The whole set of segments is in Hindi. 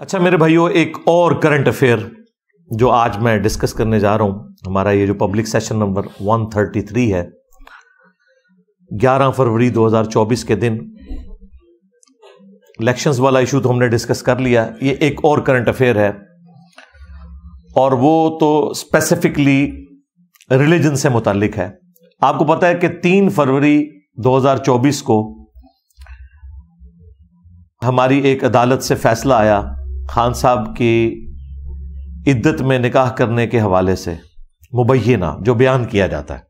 अच्छा मेरे भाइयों एक और करंट अफेयर जो आज मैं डिस्कस करने जा रहा हूं हमारा ये जो पब्लिक सेशन नंबर 133 है 11 फरवरी 2024 के दिन इलेक्शंस वाला इशू तो हमने डिस्कस कर लिया ये एक और करंट अफेयर है और वो तो स्पेसिफिकली रिलीजन से मुतालिक है आपको पता है कि 3 फरवरी 2024 को हमारी एक अदालत से फैसला आया खान साहब की इद्दत में निकाह करने के हवाले से मुबैना जो बयान किया जाता है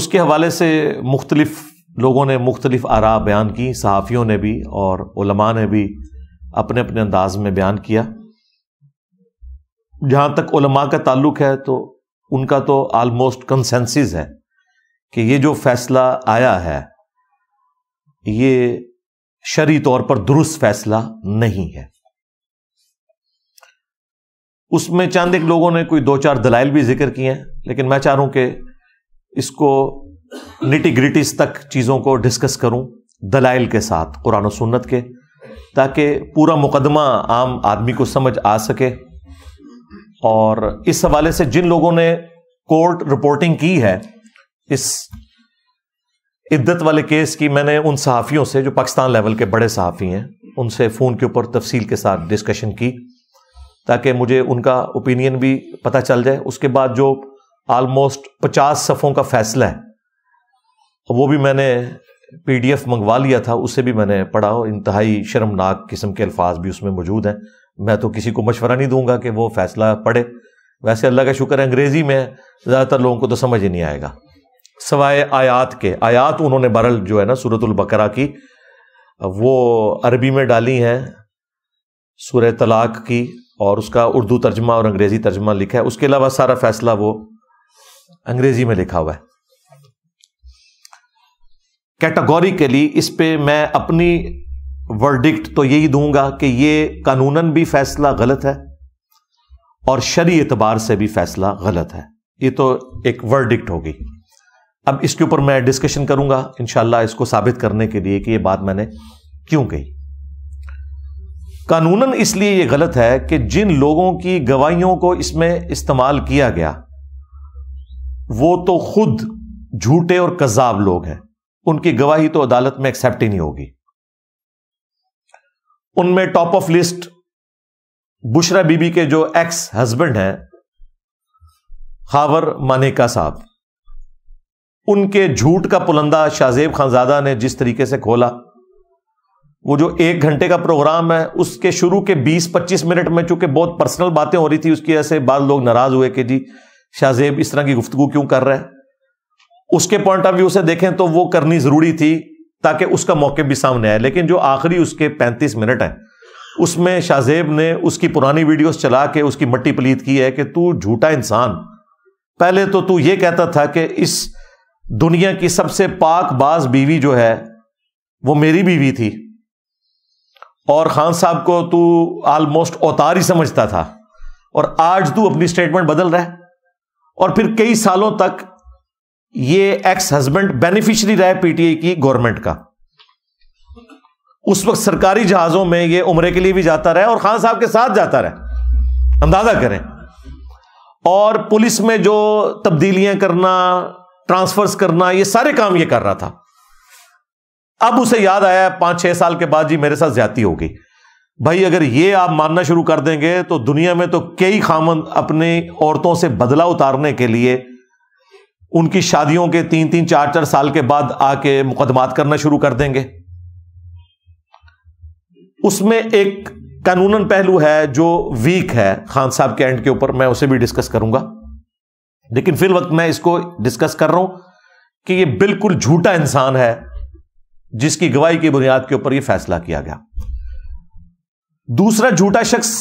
उसके हवाले से मुख्तलिफ लोगों ने मुख्तलिफ आरा बयान की सहाफ़ियों ने भी और उलमा ने भी अपने अपने अंदाज में बयान किया जहाँ तक उलमा का ताल्लुक है तो उनका तो आलमोस्ट कंसेंसिस है कि ये जो फैसला आया है ये शरी तौर पर दुरुस्त फैसला नहीं है उसमें चंद एक लोगों ने कोई दो चार दलाइल भी जिक्र किए हैं लेकिन मैं चाह रहा हूं कि इसको निटी तक चीज़ों को डिस्कस करूं दलाइल के साथ कुरान सुन्नत के ताकि पूरा मुकदमा आम आदमी को समझ आ सके और इस हवाले से जिन लोगों ने कोर्ट रिपोर्टिंग की है इस इद्दत वाले केस की मैंने उन सहाफ़ियों से जो पाकिस्तान लेवल के बड़े सहाफ़ी हैं उनसे फ़ोन के ऊपर तफसील के साथ डिस्कशन की ताकि मुझे उनका ओपिनियन भी पता चल जाए उसके बाद जो आलमोस्ट पचास सफ़ों का फ़ैसला है वो भी मैंने पी डी एफ मंगवा लिया था उससे भी मैंने पढ़ा और इंतहाई शर्मनाक किस्म के अल्फाज भी उसमें मौजूद हैं मैं तो किसी को मशवरा नहीं दूँगा कि वो फ़ैसला पढ़े वैसे अल्लाह का शुक्र है अंग्रेज़ी में ज़्यादातर लोगों को तो समझ ही नहीं आएगा सवाए आयात के आयात उन्होंने बरल जो है ना सूरत बकरा की वो अरबी में डाली हैं सूर तलाक की और उसका उर्दू तर्जमा और अंग्रेज़ी तर्जमा लिखा है उसके अलावा सारा फैसला वो अंग्रेज़ी में लिखा हुआ है के लिए इस पे मैं अपनी वर्डिक्ट तो यही दूंगा कि ये कानूनन भी फैसला गलत है और शरी एतबार से भी फैसला गलत है ये तो एक वर्डिक्ट होगी अब इसके ऊपर मैं डिस्कशन करूंगा इंशाला इसको साबित करने के लिए कि यह बात मैंने क्यों कही कानूनन इसलिए यह गलत है कि जिन लोगों की गवाहियों को इसमें इस्तेमाल किया गया वो तो खुद झूठे और कजाब लोग हैं उनकी गवाही तो अदालत में एक्सेप्ट ही नहीं होगी उनमें top of list Bushra Bibi के जो एक्स हस्बैंड हैं खावर मानेका साहब उनके झूठ का पुलंदा शाहजेब खानजादा ने जिस तरीके से खोला वो जो एक घंटे का प्रोग्राम है उसके शुरू के 20-25 मिनट में चूंकि बहुत पर्सनल बातें हो रही थी उसकी वजह से बाद लोग नाराज हुए कि जी शाहजेब इस तरह की गुफ्तु क्यों कर रहे है उसके पॉइंट ऑफ व्यू से देखें तो वो करनी जरूरी थी ताकि उसका मौके भी सामने आए लेकिन जो आखिरी उसके पैंतीस मिनट है उसमें शाहजेब ने उसकी पुरानी वीडियो चला के उसकी मट्टी पलीत की है कि तू झूठा इंसान पहले तो तू ये कहता था कि इस दुनिया की सबसे पाक बाज बीवी जो है वो मेरी बीवी थी और खान साहब को तू ऑलमोस्ट अवतार ही समझता था और आज तू अपनी स्टेटमेंट बदल रहा है और फिर कई सालों तक ये एक्स हस्बैंड बेनिफिशियरी रहा है पीटीआई की गवर्नमेंट का उस वक्त सरकारी जहाजों में ये उम्र के लिए भी जाता रहा और खान साहब के साथ जाता रहा अंदाजा करें और पुलिस में जो तब्दीलियां करना ट्रांसफर्स करना ये सारे काम ये कर रहा था अब उसे याद आया पांच छह साल के बाद जी मेरे साथ ज्यादा हो गई भाई अगर ये आप मानना शुरू कर देंगे तो दुनिया में तो कई खामन अपने औरतों से बदला उतारने के लिए उनकी शादियों के तीन तीन चार चार साल के बाद आके मुकदमात करना शुरू कर देंगे उसमें एक कानूनन पहलू है जो वीक है खान साहब के एंड के ऊपर मैं उसे भी डिस्कस करूंगा लेकिन फिर वक्त मैं इसको डिस्कस कर रहा हूं कि ये बिल्कुल झूठा इंसान है जिसकी गवाही की बुनियाद के ऊपर यह फैसला किया गया दूसरा झूठा शख्स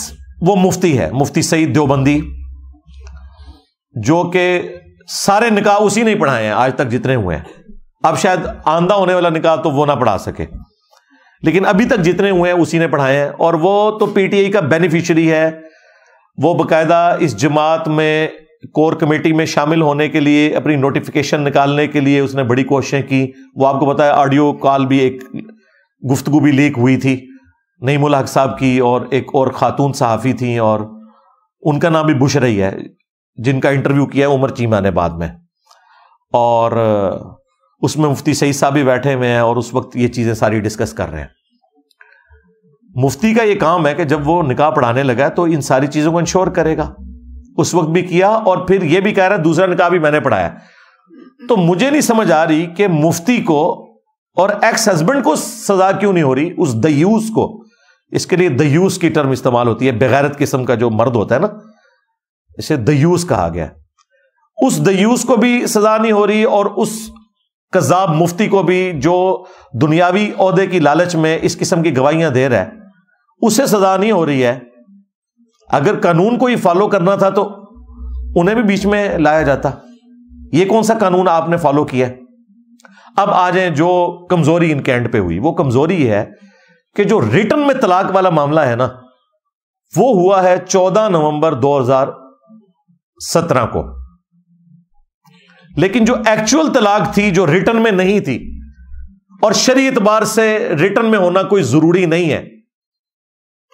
वो मुफ्ती है मुफ्ती सईद देवबंदी जो कि सारे निकाह उसी ने पढ़ाए हैं आज तक जितने हुए हैं अब शायद आंधा होने वाला निकाह तो वो ना पढ़ा सके लेकिन अभी तक जितने हुए हैं उसी ने पढ़ाए हैं और वो तो पीटीआई का बेनिफिशियरी है वो बकायदा इस जमात में कोर कमेटी में शामिल होने के लिए अपनी नोटिफिकेशन निकालने के लिए उसने बड़ी कोशिशें की वो आपको पता है ऑडियो कॉल भी एक गुफ्तगु भी लीक हुई थी नईमुल हक साहब की और एक और खातून सहाफ़ी थी और उनका नाम भी बुश रही है जिनका इंटरव्यू किया है उमर चीमा ने बाद में और उसमें मुफ्ती सईद साहब भी बैठे हुए हैं और उस वक्त ये चीज़ें सारी डिस्कस कर रहे हैं मुफ्ती का ये काम है कि जब वो निकाह पढ़ाने लगा तो इन सारी चीज़ों को इंश्योर करेगा उस वक्त भी किया और फिर यह भी कह रहा है दूसरा निकाह भी मैंने पढ़ाया तो मुझे नहीं समझ आ रही कि मुफ्ती को और एक्स हस्बैंड को सजा क्यों नहीं हो रही उस दयूस को इसके लिए दयूस की टर्म इस्तेमाल होती है बेगैरत किस्म का जो मर्द होता है ना इसे दयूस कहा गया उस दयूस को भी सजा नहीं हो रही और उस कजाब मुफ्ती को भी जो दुनियावी अहदे की लालच में इस किस्म की गवाहियां दे रहा है उसे सजा नहीं हो रही है अगर कानून को ही फॉलो करना था तो उन्हें भी बीच में लाया जाता ये कौन सा कानून आपने फॉलो किया अब आ जाए जो कमजोरी इनके एंड पे हुई वो कमजोरी है कि जो रिटर्न में तलाक वाला मामला है ना वो हुआ है 14 नवंबर 2017 को लेकिन जो एक्चुअल तलाक थी जो रिटर्न में नहीं थी और शरी एतबार से रिटर्न में होना कोई जरूरी नहीं है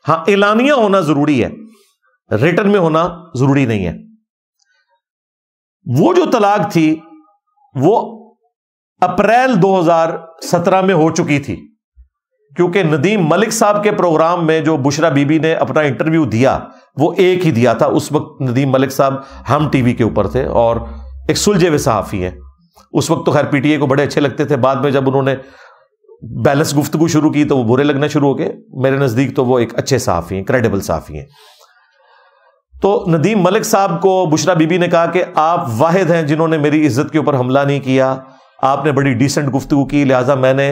हां एलानिया होना जरूरी है रिटर्न में होना जरूरी नहीं है वो जो तलाक थी वो अप्रैल 2017 में हो चुकी थी क्योंकि नदीम मलिक साहब के प्रोग्राम में जो बुशरा बीबी ने अपना इंटरव्यू दिया वो एक ही दिया था उस वक्त नदीम मलिक साहब हम टीवी के ऊपर थे और एक सुलझे हुए सहाफ़ी हैं उस वक्त तो खैर पीटीए को बड़े अच्छे लगते थे बाद में जब उन्होंने बैलेंस गुफ्तगु शुरू की तो वो बुरे लगना शुरू हो गए मेरे नज़दीक तो वो एक अच्छे सहाफ़ी हैं क्रेडिबल सहाफ़ी हैं तो नदीम मलिक साहब को बुशरा बीबी ने कहा कि आप वाहिद हैं जिन्होंने मेरी इज्जत के ऊपर हमला नहीं किया आपने बड़ी डिसेंट गुफ्तु की लिहाजा मैंने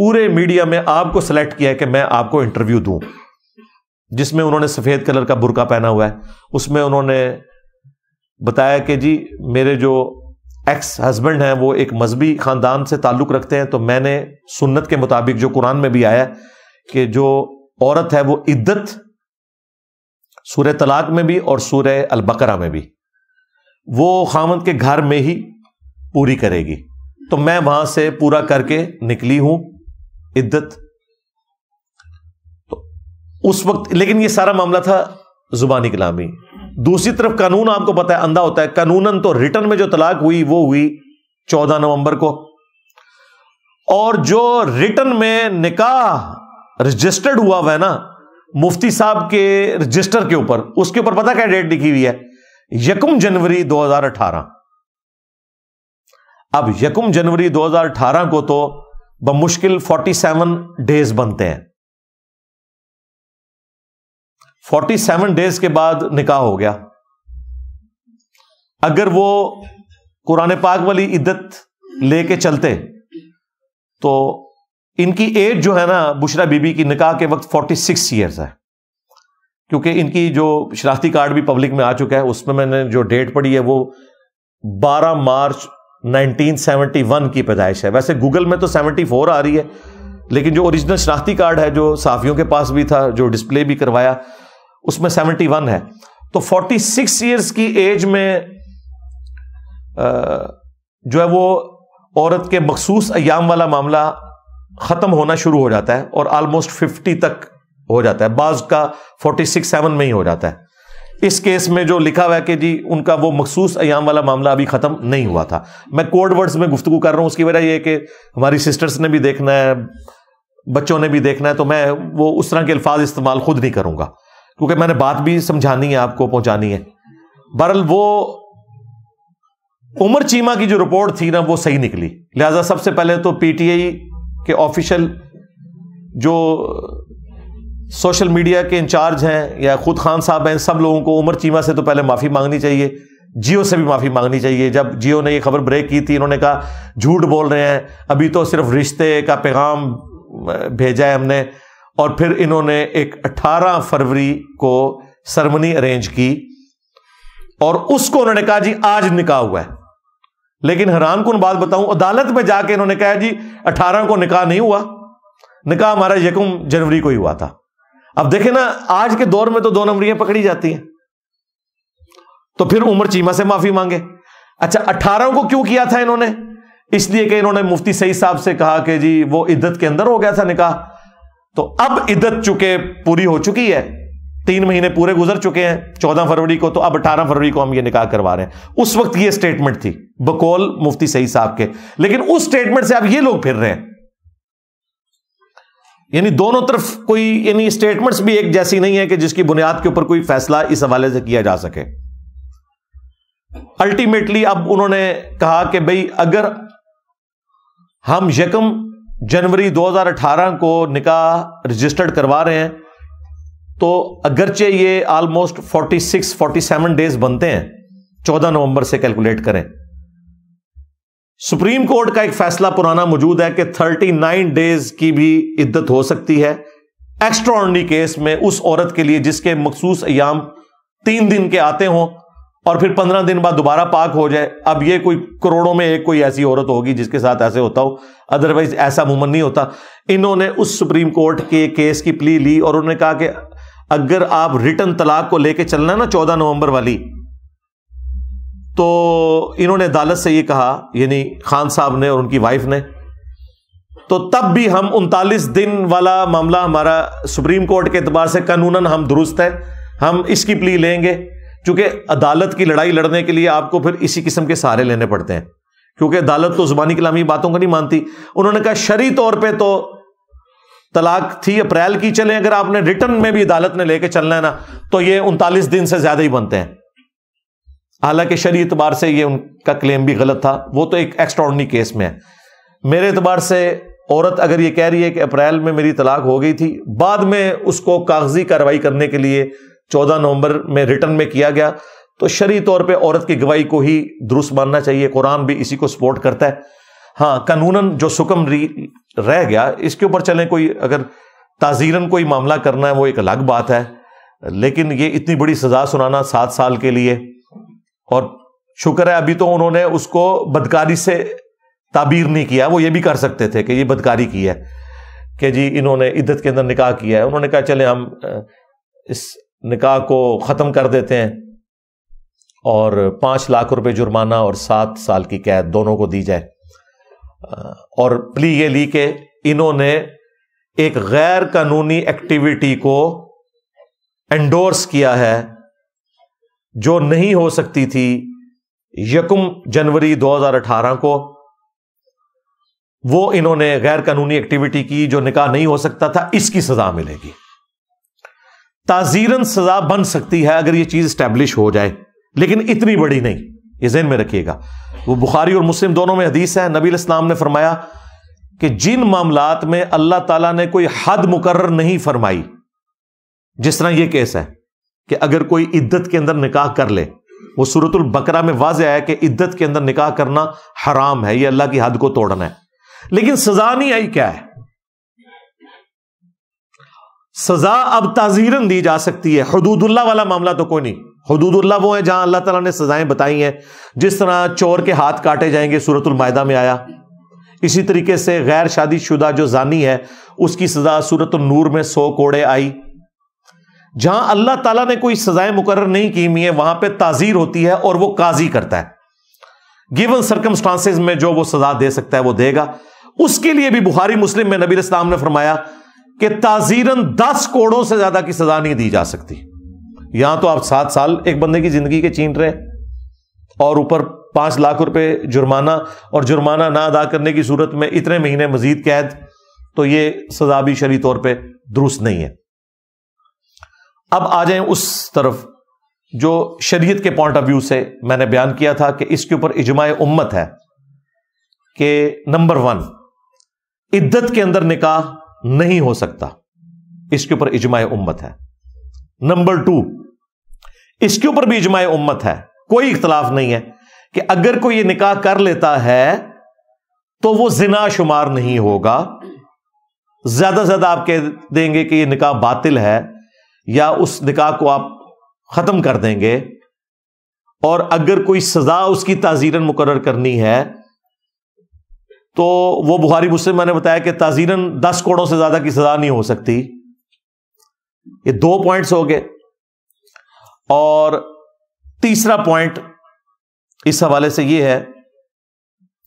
पूरे मीडिया में आपको सेलेक्ट किया है कि मैं आपको इंटरव्यू दूं जिसमें उन्होंने सफ़ेद कलर का बुरका पहना हुआ है उसमें उन्होंने बताया कि जी मेरे जो एक्स हस्बैंड हैं वो एक मजहबी ख़ानदान से ताल्लुक़ रखते हैं तो मैंने सुन्नत के मुताबिक जो कुरान में भी आया कि जो औरत है वो इद्दत सूर्य तलाक में भी और सूर्य अलबकरा में भी वो खामद के घर में ही पूरी करेगी तो मैं वहां से पूरा करके निकली हूं इद्दत तो उस वक्त लेकिन ये सारा मामला था जुबानी कलामी दूसरी तरफ कानून आपको पता है अंधा होता है कानूनन तो रिटर्न में जो तलाक हुई वो हुई चौदह नवंबर को और जो रिटर्न में निकाह रजिस्टर्ड हुआ हुआ है ना मुफ्ती साहब के रजिस्टर के ऊपर उसके ऊपर पता क्या डेट लिखी हुई है यकुम जनवरी 2018 अब यकुम जनवरी 2018 को तो बमुश्किल 47 डेज बनते हैं 47 डेज के बाद निकाह हो गया अगर वो कुरान पाक वाली इद्दत लेके चलते तो इनकी एज जो है ना बुशरा बीबी की निकाह के वक्त 46 सिक्स ईयर्स है क्योंकि इनकी जो शराती कार्ड भी पब्लिक में आ चुका है उसमें मैंने जो डेट पढ़ी है वो 12 मार्च 1971 की पैदाइश है वैसे गूगल में तो 74 आ रही है लेकिन जो ओरिजिनल शराती कार्ड है जो साफियों के पास भी था जो डिस्प्ले भी करवाया उसमें वन है तो फोर्टी सिक्स ईयर्स की एज में जो है वो औरत के मखसूस अयाम वाला मामला ख़त्म होना शुरू हो जाता है और आलमोस्ट फिफ्टी तक हो जाता है बाज का फोर्टी सिक्स सेवन में ही हो जाता है इस केस में जो लिखा हुआ है कि जी उनका वो मखसूस अयाम वाला मामला अभी ख़त्म नहीं हुआ था मैं कोड वर्ड्स में गुफ्तु कर रहा हूं उसकी वजह यह कि हमारी सिस्टर्स ने भी देखना है बच्चों ने भी देखना है तो मैं वो उस तरह के अल्फाज इस्तेमाल खुद नहीं करूंगा क्योंकि मैंने बात भी समझानी है आपको पहुंचानी है बहरल वो उमर चीमा की जो रिपोर्ट थी ना वो सही निकली लिहाजा सबसे पहले तो पीटीआई के ऑफिशियल जो सोशल मीडिया के इंचार्ज हैं या खुद खान साहब हैं सब लोगों को उमर चीमा से तो पहले माफ़ी मांगनी चाहिए जियो से भी माफ़ी मांगनी चाहिए जब जियो ने ये खबर ब्रेक की थी इन्होंने कहा झूठ बोल रहे हैं अभी तो सिर्फ रिश्ते का पैगाम भेजा है हमने और फिर इन्होंने एक 18 फरवरी को सरमनी अरेंज की और उसको उन्होंने कहा जी आज निकाह हुआ है लेकिन हैरान कौन बात बताऊं अदालत में जाके इन्होंने कहा जी अठारह को निकाह नहीं हुआ निकाह हमारा यकुम जनवरी को ही हुआ था अब देखे ना आज के दौर में तो दो नंबरियां पकड़ी जाती हैं तो फिर उमर चीमा से माफी मांगे अच्छा अठारह को क्यों किया था इन्होंने इसलिए कि इन्होंने मुफ्ती सही साहब से कहा कि जी वो इद्दत के अंदर हो गया था निकाह तो अब इद्दत चुके पूरी हो चुकी है तीन महीने पूरे गुजर चुके हैं चौदह फरवरी को तो अब अठारह फरवरी को हम ये निकाह करवा रहे हैं उस वक्त ये स्टेटमेंट थी बकौल मुफ्ती सही साहब के लेकिन उस स्टेटमेंट से अब ये लोग फिर रहे हैं यानी दोनों तरफ कोई यानी स्टेटमेंट्स भी एक जैसी नहीं है कि जिसकी बुनियाद के ऊपर कोई फैसला इस हवाले से किया जा सके अल्टीमेटली अब उन्होंने कहा कि भाई अगर हम यकम जनवरी 2018 को निकाह रजिस्टर्ड करवा रहे हैं तो अगरचे ये ऑलमोस्ट 46 47 डेज बनते हैं 14 नवंबर से कैलकुलेट करें सुप्रीम कोर्ट का एक फैसला पुराना मौजूद है कि 39 डेज की भी इद्दत हो सकती है एक्स्ट्रॉर्डनरी केस में उस औरत के लिए जिसके मखसूस अयाम तीन दिन के आते हों और फिर पंद्रह दिन बाद दोबारा पाक हो जाए अब ये कोई करोड़ों में एक कोई ऐसी औरत होगी जिसके साथ ऐसे होता हो अदरवाइज ऐसा मुमन नहीं होता इन्होंने उस सुप्रीम कोर्ट के केस की प्ली ली और उन्होंने कहा कि अगर आप रिटर्न तलाक को लेकर चलना ना चौदह नवंबर वाली तो इन्होंने अदालत से यह कहा यानी खान साहब ने और उनकी वाइफ ने तो तब भी हम उनतालीस दिन वाला मामला हमारा सुप्रीम कोर्ट के अतबार से कानूनन हम दुरुस्त है हम इसकी प्ली लेंगे क्योंकि अदालत की लड़ाई लड़ने के लिए आपको फिर इसी किस्म के सहारे लेने पड़ते हैं क्योंकि अदालत तो जुबानी कलामी बातों को नहीं मानती उन्होंने कहा शरी तौर पर तो तलाक थी अप्रैल की चले अगर आपने रिटर्न में भी अदालत ने लेके चलना है ना तो ये उनतालीस दिन से ज्यादा ही बनते हैं हालांकि शरी एतबार से ये उनका क्लेम भी गलत था वो तो एक एक्स्ट्रॉर्डनरी केस में है मेरे एतबार से औरत अगर ये कह रही है कि अप्रैल में मेरी तलाक हो गई थी बाद में उसको कागजी कार्रवाई करने के लिए 14 नवंबर में रिटर्न में किया गया तो शरी तौर पे औरत की गवाही को ही दुरुस्त मानना चाहिए कुरान भी इसी को सपोर्ट करता है हाँ कानूनन जो सुकम रह गया इसके ऊपर चले कोई अगर ताजीरन कोई मामला करना है वो एक अलग बात है लेकिन ये इतनी बड़ी सजा सुनाना सात साल के लिए और शुक्र है अभी तो उन्होंने उसको बदकारी से ताबीर नहीं किया वो ये भी कर सकते थे कि ये बदकारी की है कि जी इन्होंने इद्दत के अंदर निकाह किया है उन्होंने कहा चले हम इस निकाह को ख़त्म कर देते हैं और पाँच लाख रुपए जुर्माना और सात साल की कैद दोनों को दी जाए और प्ली ये ली के इन्होंने एक गैर कानूनी एक्टिविटी को एंडोर्स किया है जो नहीं हो सकती थी यकुम जनवरी 2018 को वो इन्होंने गैर कानूनी एक्टिविटी की जो निकाह नहीं हो सकता था इसकी सजा मिलेगी ताजीरन सजा बन सकती है अगर ये चीज स्टैब्लिश हो जाए लेकिन इतनी बड़ी नहीं ये जहन में रखिएगा वो बुखारी और मुस्लिम दोनों में हदीस है नबी इस्लाम ने फरमाया कि जिन मामलात में अल्लाह ताला ने कोई हद मुकर नहीं फरमाई जिस तरह यह केस है कि अगर कोई इद्दत के अंदर निकाह कर ले वो सूरतुल बकरा में वाज आया कि इद्दत के अंदर निकाह करना हराम है यह अल्लाह की हद को तोड़ना है लेकिन सजा नहीं आई क्या है सजा अब ताजीरन दी जा सकती है हदूदुल्ला वाला मामला तो कोई नहीं हदूदुल्ला वो है जहां अल्लाह तला ने सजाएं बताई हैं जिस तरह चोर के हाथ काटे जाएंगे सूरतुलमायदा में आया इसी तरीके से गैर शादी शुदा जो जानी है उसकी सजा सूरत नूर में सौ कोड़े आई जहां अल्लाह तला ने कोई सजाएं मुकर नहीं की हुई है वहां पर ताजीर होती है और वो काजी करता है गिवन सर्कमस्टांसिस में जो वो सजा दे सकता है वो देगा उसके लिए भी बुहारी मुस्लिम में नबी इस्लाम ने फरमाया कि ताजीरन दस कोड़ों से ज्यादा की सजा नहीं दी जा सकती यहां तो आप सात साल एक बंदे की जिंदगी के छीन रहे और ऊपर पांच लाख रुपए जुर्माना और जुर्माना ना अदा करने की सूरत में इतने महीने मजीद कैद तो ये सजा भी शरी तौर पर दुरुस्त नहीं है अब आ जाए उस तरफ जो शरीयत के पॉइंट ऑफ व्यू से मैंने बयान किया था कि इसके ऊपर इजमाय उम्मत है कि नंबर वन इद्दत के अंदर निकाह नहीं हो सकता इसके ऊपर इजमाय उम्मत है नंबर टू इसके ऊपर भी इजमाय उम्मत है कोई इख्तलाफ नहीं है कि अगर कोई ये निकाह कर लेता है तो वो जिना शुमार नहीं होगा ज्यादा से ज्यादा आप कह देंगे कि ये निकाह बातिल है या उस निकाह को आप खत्म कर देंगे और अगर कोई सजा उसकी ताजीरन मुकर करनी है तो वो बुहारी मुस्लिम मैंने बताया कि ताजीरन दस करोड़ों से ज्यादा की सजा नहीं हो सकती ये दो पॉइंट्स हो गए और तीसरा पॉइंट इस हवाले से यह है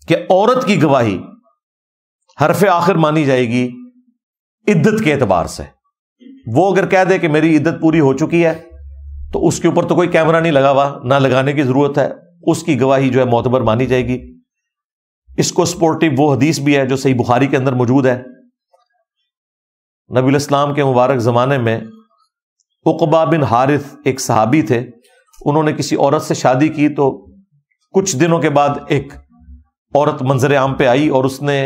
कि औरत की गवाही हरफ आखिर मानी जाएगी इद्दत के एतबार से वो अगर कह दे कि मेरी इद्दत पूरी हो चुकी है तो उसके ऊपर तो कोई कैमरा नहीं लगा हुआ ना लगाने की जरूरत है उसकी गवाही जो है मोतबर मानी जाएगी इसको सपोर्टिव वो हदीस भी है जो सही बुखारी के अंदर मौजूद है नबील इस्लाम के मुबारक ज़माने में उकबा बिन हारिस एक सहाबी थे उन्होंने किसी औरत से शादी की तो कुछ दिनों के बाद एक औरत मंजर आम पे आई और उसने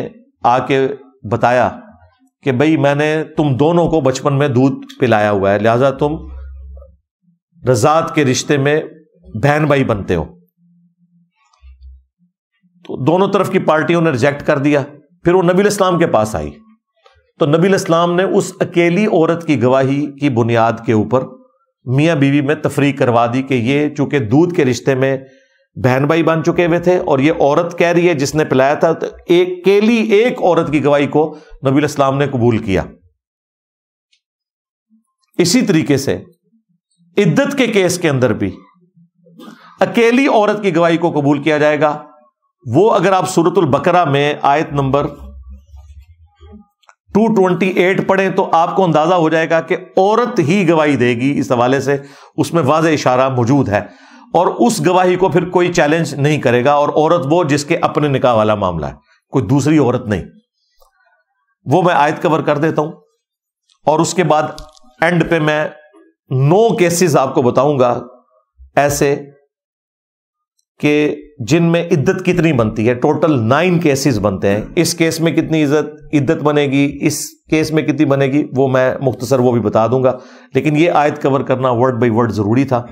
आके बताया कि भाई मैंने तुम दोनों को बचपन में दूध पिलाया हुआ है लिहाजा तुम रजात के रिश्ते में बहन भाई बनते हो तो दोनों तरफ की पार्टियों ने रिजेक्ट कर दिया फिर वो नबी इस्लाम के पास आई तो नबी इस्लाम ने उस अकेली औरत की गवाही की बुनियाद के ऊपर मियाँ बीवी में तफरी करवा दी कि ये चूंकि दूध के रिश्ते में बहन भाई बन चुके हुए थे और ये औरत कह रही है जिसने पिलाया था तो एक केली एक औरत की गवाही को नबी इस्लाम ने कबूल किया इसी तरीके से इद्दत के केस के अंदर भी अकेली औरत की गवाही को कबूल किया जाएगा वो अगर आप सूरतुल बकरा में आयत नंबर 228 पढ़ें तो आपको अंदाजा हो जाएगा कि औरत ही गवाही देगी इस हवाले से उसमें वाज इशारा मौजूद है और उस गवाही को फिर कोई चैलेंज नहीं करेगा और औरत वो जिसके अपने निकाह वाला मामला है कोई दूसरी औरत नहीं वो मैं आयत कवर कर देता हूं और उसके बाद एंड पे मैं नो केसेस आपको बताऊंगा ऐसे कि जिनमें इद्दत कितनी बनती है टोटल नाइन केसेस बनते हैं इस केस में कितनी इज्जत इद्दत बनेगी इस केस में कितनी बनेगी वो मैं मुख्तसर वो भी बता दूंगा लेकिन ये आयत कवर करना वर्ड बाई वर्ड ज़रूरी था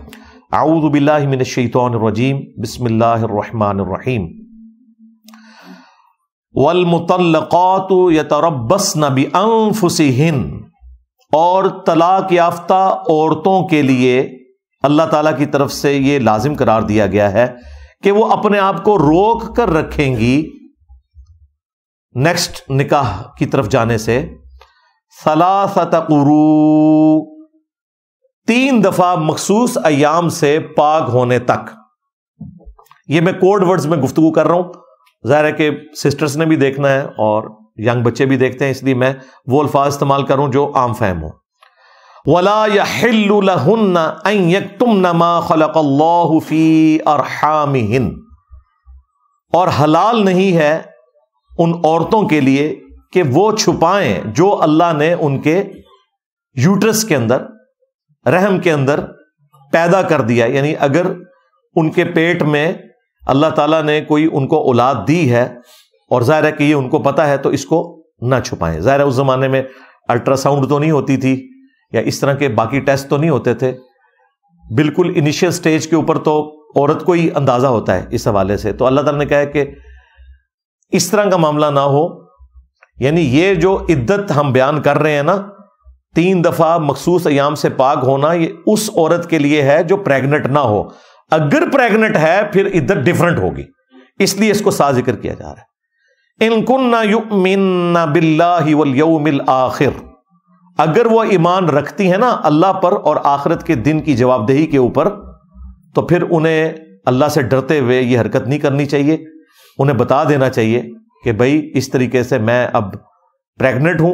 आऊदबिल्लाशैतरजीम बसमीम वलमतलक़ात यतरबस नबी अनफुसिन और तलाक याफ्ता औरतों के लिए अल्लाह ताला की तरफ से ये लाजिम करार दिया गया है कि वो अपने आप को रोक कर रखेंगी नेक्स्ट निकाह की तरफ जाने से सलासतकुरू तीन दफा मखसूस अयाम से पाक होने तक ये मैं कोड वर्ड्स में गुफ्तु कर रहा हूं जाहिर है कि सिस्टर्स ने भी देखना है और यंग बच्चे भी देखते हैं इसलिए मैं वो अल्फाज इस्तेमाल करूं जो आम फहम हो वला और हलाल नहीं है उन औरतों के लिए कि वो छुपाएं जो अल्लाह ने उनके यूट्रस के अंदर रहम के अंदर पैदा कर दिया यानी अगर उनके पेट में अल्लाह ताला ने कोई उनको औलाद दी है और ज़ाहिर है कि ये उनको पता है तो इसको ना छुपाएं ज़ाहिर है उस ज़माने में अल्ट्रासाउंड तो नहीं होती थी या इस तरह के बाकी टेस्ट तो नहीं होते थे बिल्कुल इनिशियल स्टेज के ऊपर तो औरत को ही अंदाजा होता है इस हवाले से तो अल्लाह तला ने कहा कि इस तरह का मामला ना हो यानी ये जो इद्दत हम बयान कर रहे हैं ना तीन दफा मखसूस अयाम से पाक होना ये उस औरत के लिए है जो प्रेग्नेंट ना हो अगर प्रेग्नेंट है फिर इद्दत डिफरेंट होगी इसलिए इसको सा जिक्र किया जा रहा है इनकुन्ना युमिन बिल्ला वल यौमिल आखिर अगर वह ईमान रखती है ना अल्लाह पर और आखिरत के दिन की जवाबदेही के ऊपर तो फिर उन्हें अल्लाह से डरते हुए ये हरकत नहीं करनी चाहिए उन्हें बता देना चाहिए कि भाई इस तरीके से मैं अब प्रेग्नेंट हूं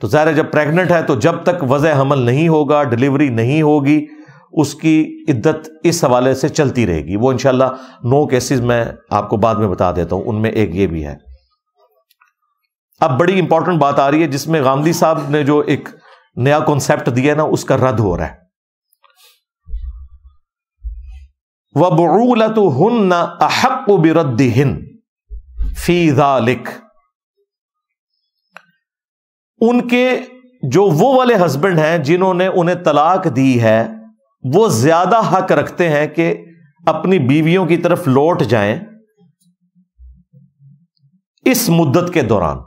तो ज़ाहिर है जब प्रेग्नेंट है तो जब तक वज़ हमल नहीं होगा डिलीवरी नहीं होगी उसकी इद्दत इस हवाले से चलती रहेगी वो इनशाला नो केसेस मैं आपको बाद में बता देता हूँ उनमें एक ये भी है अब बड़ी इंपॉर्टेंट बात आ रही है जिसमें गांधी साहब ने जो एक नया कॉन्सेप्ट दिया है ना उसका रद्द हो रहा है वह तो हन अहक बिरदिन फीजा लिख उनके जो वो वाले हस्बैंड हैं जिन्होंने उन्हें तलाक दी है वो ज्यादा हक रखते हैं कि अपनी बीवियों की तरफ लौट जाएं इस मुद्दत के दौरान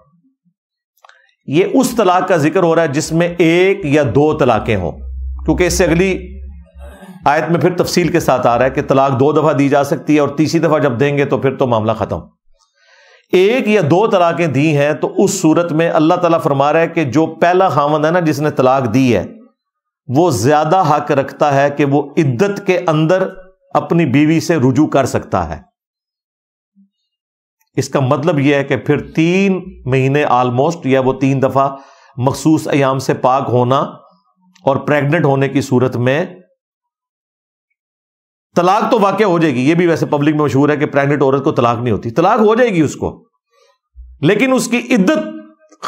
ये उस तलाक का जिक्र हो रहा है जिसमें एक या दो तलाकें हों क्योंकि इससे अगली आयत में फिर तफसील के साथ आ रहा है कि तलाक दो दफा दी जा सकती है और तीसरी दफा जब देंगे तो फिर तो मामला खत्म एक या दो तलाकें दी हैं तो उस सूरत में अल्लाह तला फरमा रहा है कि जो पहला हामद है ना जिसने तलाक दी है वो ज्यादा हक रखता है कि वो इद्दत के अंदर अपनी बीवी से रुजू कर सकता है इसका मतलब यह है कि फिर तीन महीने आलमोस्ट या वो तीन दफ़ा मखसूस अयाम से पाक होना और प्रेग्नेंट होने की सूरत में तलाक तो वाक़ हो जाएगी ये भी वैसे पब्लिक में मशहूर है कि प्रेग्नेंट औरत को तलाक नहीं होती तलाक हो जाएगी उसको लेकिन उसकी इद्दत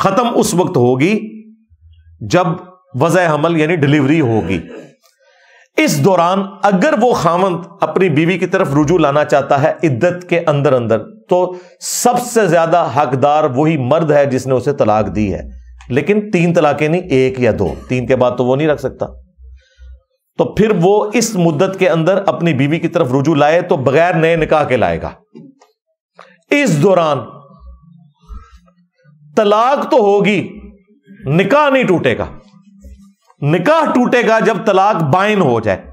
ख़त्म उस वक्त होगी जब वजह हमल यानी डिलीवरी होगी इस दौरान अगर वो खामंद अपनी बीवी की तरफ रुजू लाना चाहता है इद्दत के अंदर अंदर तो सबसे ज्यादा हकदार वही मर्द है जिसने उसे तलाक दी है लेकिन तीन तलाकें नहीं एक या दो तीन के बाद तो वो नहीं रख सकता तो फिर वो इस मुद्दत के अंदर अपनी बीवी की तरफ रुजू लाए तो बगैर नए निकाह के लाएगा इस दौरान तलाक तो होगी निकाह नहीं टूटेगा निकाह टूटेगा जब तलाक बाइन हो जाए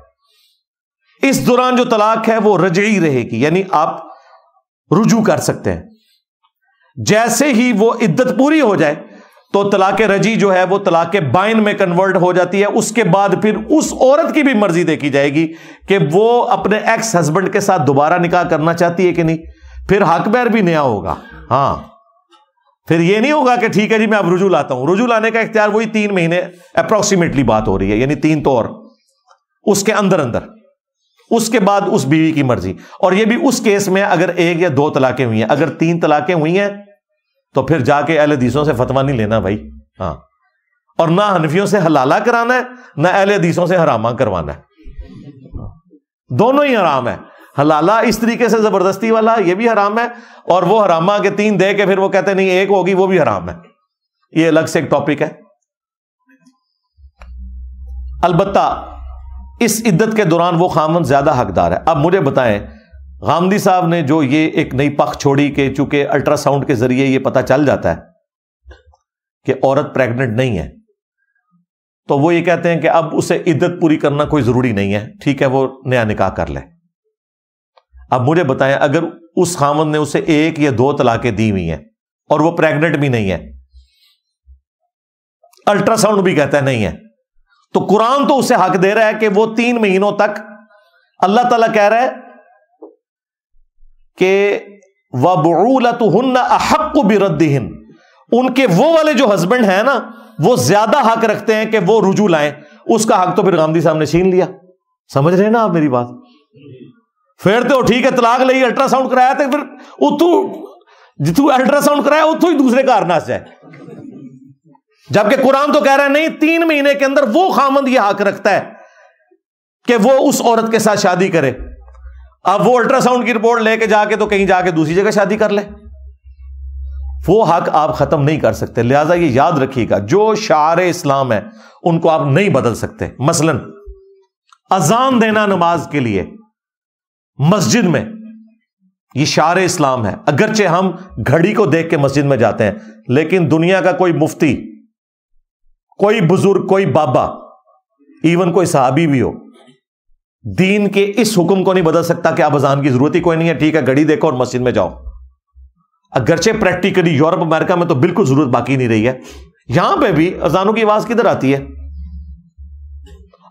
इस दौरान जो तलाक है वो रजई रहेगी यानी आप रुजू कर सकते हैं जैसे ही वो इद्दत पूरी हो जाए तो तलाक रजी जो है वो तलाक बाइन में कन्वर्ट हो जाती है उसके बाद फिर उस औरत की भी मर्जी देखी जाएगी कि वो अपने एक्स हस्बैंड के साथ दोबारा निकाह करना चाहती है कि नहीं फिर हकबैर भी नया होगा हाँ फिर ये नहीं होगा कि ठीक है जी मैं अब रुजू लाता हूं रुजू लाने का इख्तियार वही तीन महीने अप्रोक्सीमेटली बात हो रही है यानी तीन तौर तो और उसके अंदर अंदर उसके बाद उस बीवी की मर्जी और ये भी उस केस में अगर एक या दो तलाकें हुई हैं अगर तीन तलाकें हुई हैं तो फिर जाके अहल हदीसों से फतवा नहीं लेना भाई हाँ और ना हनफियों से हलाला कराना है ना अहल हदीसों से हरामा करवाना है दोनों ही हराम है हलाला इस तरीके से जबरदस्ती वाला ये भी हराम है और वो हरामा के तीन दे के फिर वो कहते नहीं एक होगी वो भी हराम है ये अलग से एक टॉपिक है अलबत् इस इद्दत के दौरान वो खामन ज्यादा हकदार है अब मुझे बताएं गांधी साहब ने जो ये एक नई पख छोड़ी के चूंकि अल्ट्रासाउंड के जरिए ये पता चल जाता है कि औरत प्रेग्नेंट नहीं है तो वो ये कहते हैं कि अब उसे इद्दत पूरी करना कोई जरूरी नहीं है ठीक है वो नया निकाह कर ले अब मुझे बताएं अगर उस खामद ने उसे एक या दो तलाके दी हुई हैं और वो प्रेग्नेंट भी नहीं है अल्ट्रासाउंड भी कहता है नहीं है तो कुरान तो उसे हक दे रहा है कि वो तीन महीनों तक अल्लाह तला कह रहा है कि वबूलतहन अहक बिरद्दिहन उनके वो वाले जो हस्बैंड है ना वो ज्यादा हक रखते हैं कि वो रुझू लाए उसका हक तो फिर गांधी साहब ने छीन लिया समझ रहे हैं ना आप मेरी बात फिर तो ठीक है तलाक ले अल्ट्रासाउंड कराया तो फिर उतू जितु अल्ट्रासाउंड कराया उतू ही दूसरे का नस जाए जबकि कुरान तो कह रहा है नहीं तीन महीने के अंदर वो खामंद यह हक रखता है कि वो उस औरत के साथ शादी करे अब वो अल्ट्रासाउंड की रिपोर्ट लेके जाके तो कहीं जाके दूसरी जगह शादी कर ले वो हक आप खत्म नहीं कर सकते लिहाजा ये याद रखिएगा जो शार इस्लाम है उनको आप नहीं बदल सकते मसलन अजान देना नमाज के लिए मस्जिद में ये शार इस्लाम है अगरचे हम घड़ी को देख के मस्जिद में जाते हैं लेकिन दुनिया का कोई मुफ्ती कोई बुजुर्ग कोई बाबा इवन कोई साहबी भी हो दीन के इस हुक्म को नहीं बदल सकता कि आप अजान की जरूरत ही कोई नहीं है ठीक है घड़ी देखो और मस्जिद में जाओ अगरचे प्रैक्टिकली यूरोप अमेरिका में तो बिल्कुल जरूरत बाकी नहीं रही है यहां पर भी अजानों की आवाज किधर आती है